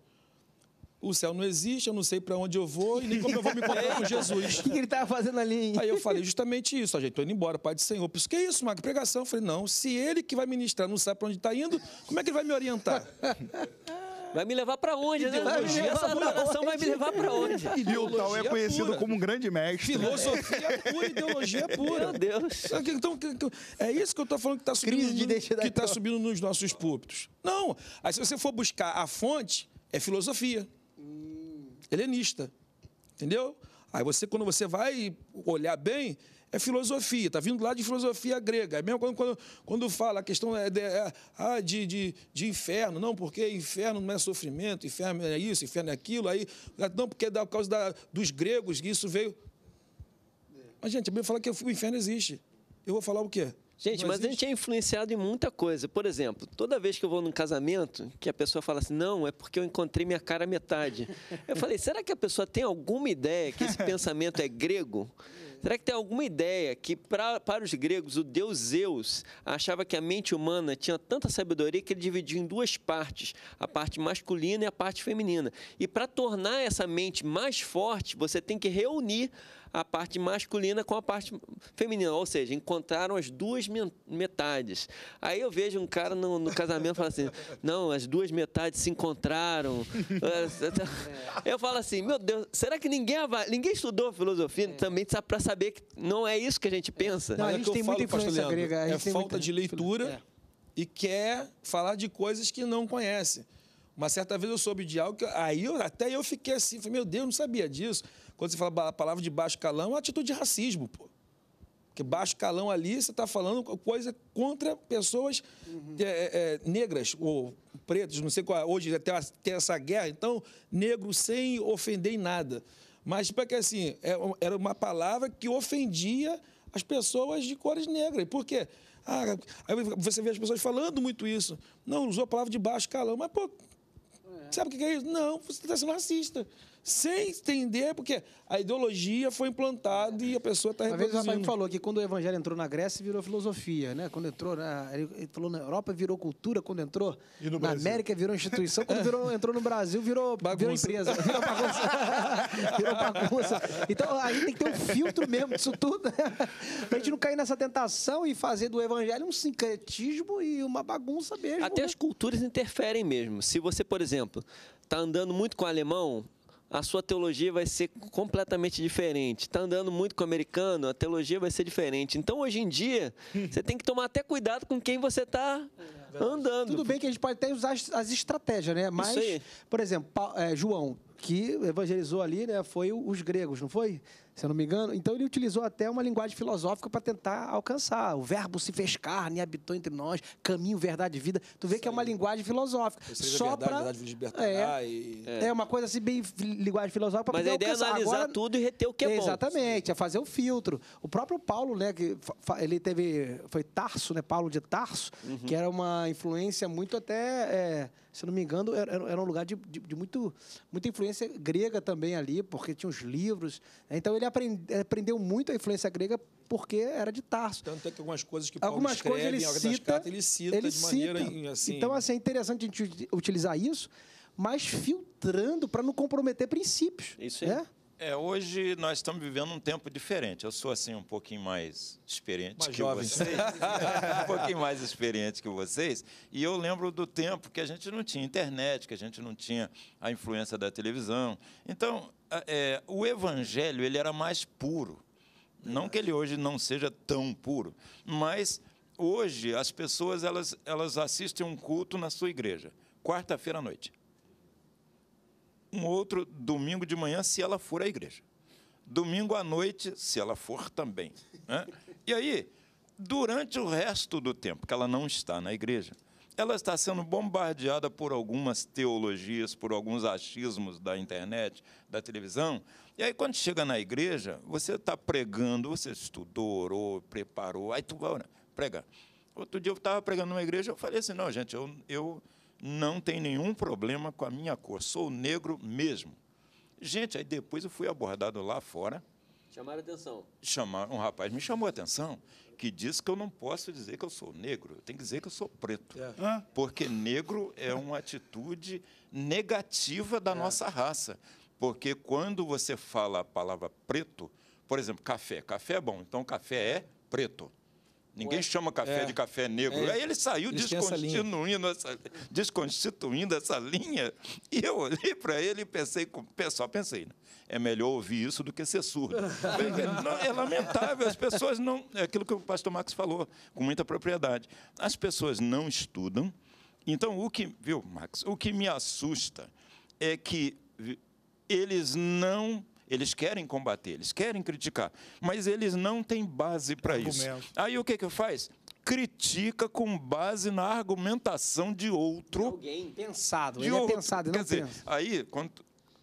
O céu não existe, eu não sei para onde eu vou e nem como eu vou me encontrar com <laughs> é. Jesus. O que, que, ele estava fazendo ali? Aí eu falei <laughs> justamente isso, ajeitou gente, indo embora, Pai do Senhor. Por que é isso, Marco? Pregação. Eu falei, não, se ele que vai ministrar não sabe para onde está indo, como é que ele vai me orientar? <laughs> Vai me levar para onde, Ideologia Essa narração vai me levar para onde? E o tal é conhecido pura. como um grande mestre. Filosofia pura, <laughs> ideologia pura. Meu Deus. Então, é isso que eu estou falando que está subindo, que tá subindo nos nossos púlpitos. Não. Aí, se você for buscar a fonte, é filosofia. Hum. Helenista. Entendeu? Aí você, quando você vai olhar bem, é filosofia, está vindo lá de filosofia grega. É mesmo quando, quando, quando fala a questão é de, é, ah, de, de, de, inferno, não, porque inferno não é sofrimento, inferno é isso, inferno é aquilo, aí, não, porque é da causa da, dos gregos que isso veio. Mas, gente, a Bíblia fala que o inferno existe. Eu vou falar o quê? Gente, mas a gente é influenciado em muita coisa. Por exemplo, toda vez que eu vou num casamento, que a pessoa fala assim, não, é porque eu encontrei minha cara à metade. Eu falei, será que a pessoa tem alguma ideia que esse <laughs> pensamento é grego? Será que tem alguma ideia que, pra, para os gregos, o deus Zeus achava que a mente humana tinha tanta sabedoria que ele dividia em duas partes, a parte masculina e a parte feminina. E para tornar essa mente mais forte, você tem que reunir a parte masculina com a parte feminina, ou seja, encontraram as duas metades. Aí eu vejo um cara no, no casamento falando assim: não, as duas metades se encontraram. Eu falo assim: meu Deus, será que ninguém, ninguém estudou filosofia é. também para saber que não é isso que a gente pensa? Não, a gente é tem muita falo, influência grega. é falta de leitura é. e quer falar de coisas que não conhece. Uma certa vez eu soube de algo que aí eu, até eu fiquei assim, falei, meu Deus, não sabia disso. Quando você fala a palavra de baixo calão, é uma atitude de racismo, pô. Porque baixo calão ali, você está falando coisa contra pessoas uhum. é, é, negras ou pretos, não sei qual. É. Hoje até tem essa guerra, então, negro sem ofender em nada. Mas porque tipo, é assim, é era uma palavra que ofendia as pessoas de cores negras. Por quê? Ah, aí você vê as pessoas falando muito isso. Não, usou a palavra de baixo calão, mas pô, sabe o que é isso? Não, você está sendo racista sem entender, porque a ideologia foi implantada e a pessoa está reproduzindo. Uma vez o rapaz falou que quando o evangelho entrou na Grécia, virou filosofia, né? Quando entrou na, ele falou na Europa, virou cultura, quando entrou na Brasil? América, virou instituição, quando virou, <laughs> entrou no Brasil, virou, bagunça. virou empresa, virou bagunça. <laughs> virou bagunça. Então, a gente tem que ter um filtro mesmo disso tudo, né? Pra gente não cair nessa tentação e fazer do evangelho um sincretismo e uma bagunça mesmo. Até né? as culturas interferem mesmo. Se você, por exemplo, tá andando muito com o alemão, a sua teologia vai ser completamente diferente. Está andando muito com o americano, a teologia vai ser diferente. Então, hoje em dia, <laughs> você tem que tomar até cuidado com quem você está andando. Tudo bem que a gente pode até usar as, estratégias, né? Mas, por exemplo, é, João, que evangelizou ali, né? Foi os gregos, não foi? se eu não me engano. Então ele utilizou até uma linguagem filosófica para tentar alcançar. O verbo se fez carne, habitou entre nós, caminho, verdade e vida. Tu vê Sim. que é uma linguagem filosófica. Só para é, e... é. uma coisa assim bem linguagem filosófica para poder alcançar. Mas a ideia é analisar Agora, tudo e reter o que é exatamente, bom. Exatamente, é fazer o filtro. O próprio Paulo, né, que ele teve foi Tarso, né, Paulo de Tarso, uhum. que era uma influência muito até, é, se eu não me engano, era, era um lugar de, de, de muito muita influência grega também ali, porque tinha os livros. Né. Então ele eh, aprendeu muito a influência grega porque era de Tarso. Tanto é que algumas coisas que Paulo algumas escreve, coisas ele cita, cartas, ele cita ele de maneira cita. assim... Então, assim, é interessante a gente utilizar isso, mas filtrando para não comprometer princípios. Isso aí. Né? É, hoje nós estamos vivendo um tempo diferente. Eu sou assim um pouquinho mais experiente mais que vocês, <laughs> um pouquinho mais experiente que vocês. E eu lembro do tempo que a gente não tinha internet, que a gente não tinha a influência da televisão. Então, é, o evangelho ele era mais puro. Não que ele hoje não seja tão puro, mas hoje as pessoas elas, elas assistem um culto na sua igreja, quarta-feira à noite um outro domingo de manhã, se ela for à igreja. Domingo à noite, se ela for também. Né? E aí, durante o resto do tempo que ela não está na igreja, ela está sendo bombardeada por algumas teologias, por alguns achismos da internet, da televisão. E aí, quando chega na igreja, você está pregando, você estudou, orou, preparou, aí tu vai prega pregar. Outro dia eu estava pregando numa igreja, eu falei assim, não, gente, eu, eu não tem nenhum problema com a minha cor, sou negro mesmo. Gente, aí depois eu fui abordado lá fora. Chamaram atenção. chamar um rapaz me chamou a atenção, que disse que eu não posso dizer que eu sou negro, eu tenho que dizer que eu sou preto. É. Porque negro é uma atitude negativa da é. nossa raça. Porque quando você fala a palavra preto, por exemplo, café, café é bom, então café é preto. Ninguém chama café é, de café negro. É, Aí ele saiu desconstituindo essa, essa, desconstituindo essa linha. E eu olhei para ele e pensei, só pensei, né? é melhor ouvir isso do que ser surdo. é, <laughs> é lamentável, as pessoas não. É aquilo que o pastor Max falou com muita propriedade. As pessoas não estudam. Então, o que, viu, Max, o que me assusta é que eles não eles querem combater, eles querem criticar, mas eles não têm base para isso. Aí o que que faz? critica com base na argumentação de outro. De alguém pensado, de ele é outro. é pensado, ele não Quer pensa. dizer, aí, quando,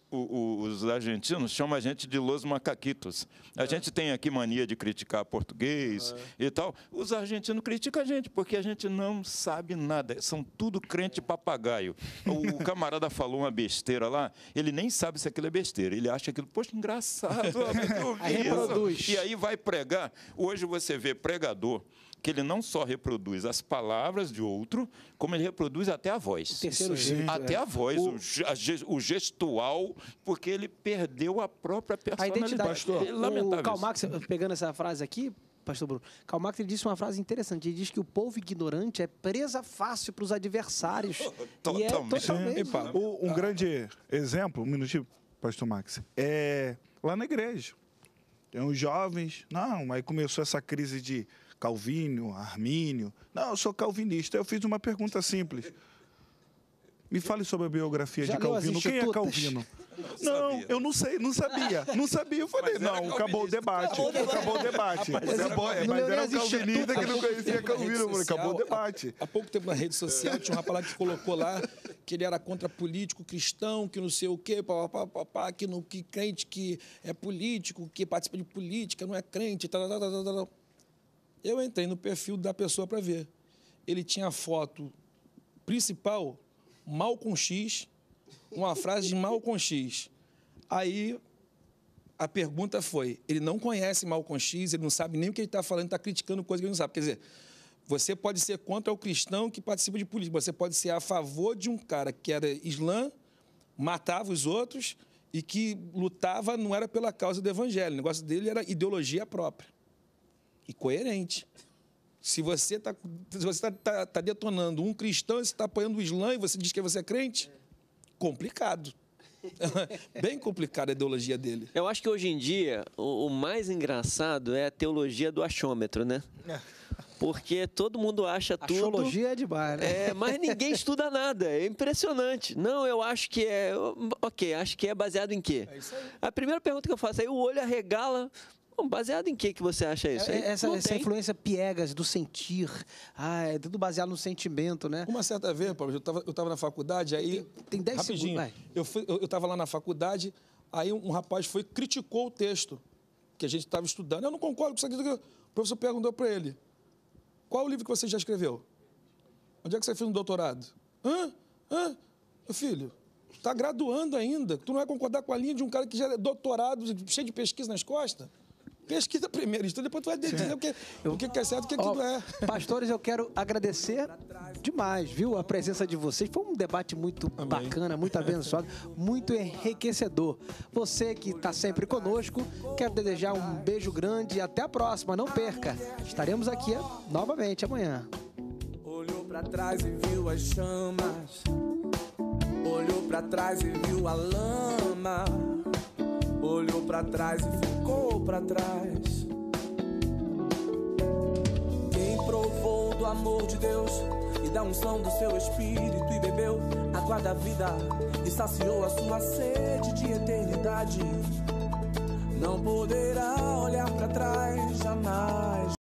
o, os argentinos chamam a gente de los macaquitos. A é. gente tem aqui mania de criticar português é. e tal. Os argentinos criticam a gente, porque a gente não sabe nada. São tudo crente papagaio. O, o <laughs> camarada falou uma besteira lá, ele nem sabe se aquilo é besteira. Ele acha aquilo, poxa, engraçado. <laughs> aí reproduz. E aí vai pregar. Hoje você vê pregador que ele não só reproduz as palavras de outro, como ele reproduz até a voz. Jeito, até é. a voz, o, o, gestual, porque ele perdeu a própria personalidade. A identidade. Pastor, é Lamentável o Karl Marx, pegando essa frase aqui, pastor Bruno, Karl Marx ele disse uma frase interessante. Ele diz que o povo ignorante é presa fácil para os adversários. Oh, <laughs> e é totalmente. Epa, um grande exemplo, um minutinho, pastor Max, é lá na igreja. Tem uns jovens, não, aí começou essa crise de Calvino, Armínio. Não, eu sou calvinista. Eu fiz uma pergunta simples. Me fale sobre a biografia Já de Calvino. Quem é Calvino? Não, eu não sei, não sabia. Não sabia. Eu falei, não, acabou o debate. Acabou o debate. Mas era, é, mas não era um calvinista que não conhecia Calvino. Social, acabou o debate. Há, pouco tempo na rede social tinha um rapaz lá que colocou lá que ele era contra político cristão, que não sei o quê, pá, pá, pá, pá, que, não, que crente que é político, que participa de política, não é crente, tal, tal, tal, tal. Eu entrei no perfil da pessoa para ver. Ele tinha a foto principal, mal com X, uma frase de mal com X. Aí a pergunta foi: ele não conhece mal com X, ele não sabe nem o que ele está falando, está criticando coisa que ele não sabe. Quer dizer, você pode ser contra o cristão que participa de política, você pode ser a favor de um cara que era islã, matava os outros e que lutava não era pela causa do evangelho, o negócio dele era ideologia própria e coerente. Se você está tá, tá, tá detonando um cristão e você está apoiando o Islã e você diz que você é crente, complicado. <laughs> Bem complicada a ideologia dele. Eu acho que hoje em dia o, o mais engraçado é a teologia do achômetro, né? <laughs> Porque todo mundo acha tudo. Teologia é de bar, né? É, mas ninguém <laughs> estuda nada. É impressionante. Não, eu acho que é. Ok, acho que é baseado em quê? É isso aí. A primeira pergunta que eu faço aí, é, o olho arregala. Bom, baseado em que, que você acha isso? É, essa, essa influência piegas do sentir. Ah, é tudo baseado no sentimento, né? Uma certa vez, Paulo, eu estava eu tava na faculdade, aí. Tem 10 segundos. Vai. Eu estava lá na faculdade, aí um, um rapaz foi criticou o texto que a gente estava estudando. Eu não concordo com isso aqui. O professor perguntou para ele: qual o livro que você já escreveu? Onde é que você fez um doutorado? Hã? Hã? Meu filho, está graduando ainda. Tu não vai concordar com a linha de um cara que já é doutorado, cheio de pesquisa nas costas? pesquisa primeiro, estuda, então depois tu vai dizer o que, o que é certo o que, oh, que é. Pastores, eu quero agradecer demais, viu, a presença de vocês. Foi um debate muito Amém. bacana, muito abençoado, muito enriquecedor. Você que está sempre conosco, quero desejar um beijo grande e até a próxima. Não perca, estaremos aqui novamente amanhã. Olhou para trás e viu as chamas. Olhou para trás e viu a lama olhou para trás e ficou para trás. Quem provou do amor de Deus e da unção do seu espírito e bebeu água da vida e saciou a sua sede de eternidade, não poderá olhar para trás jamais.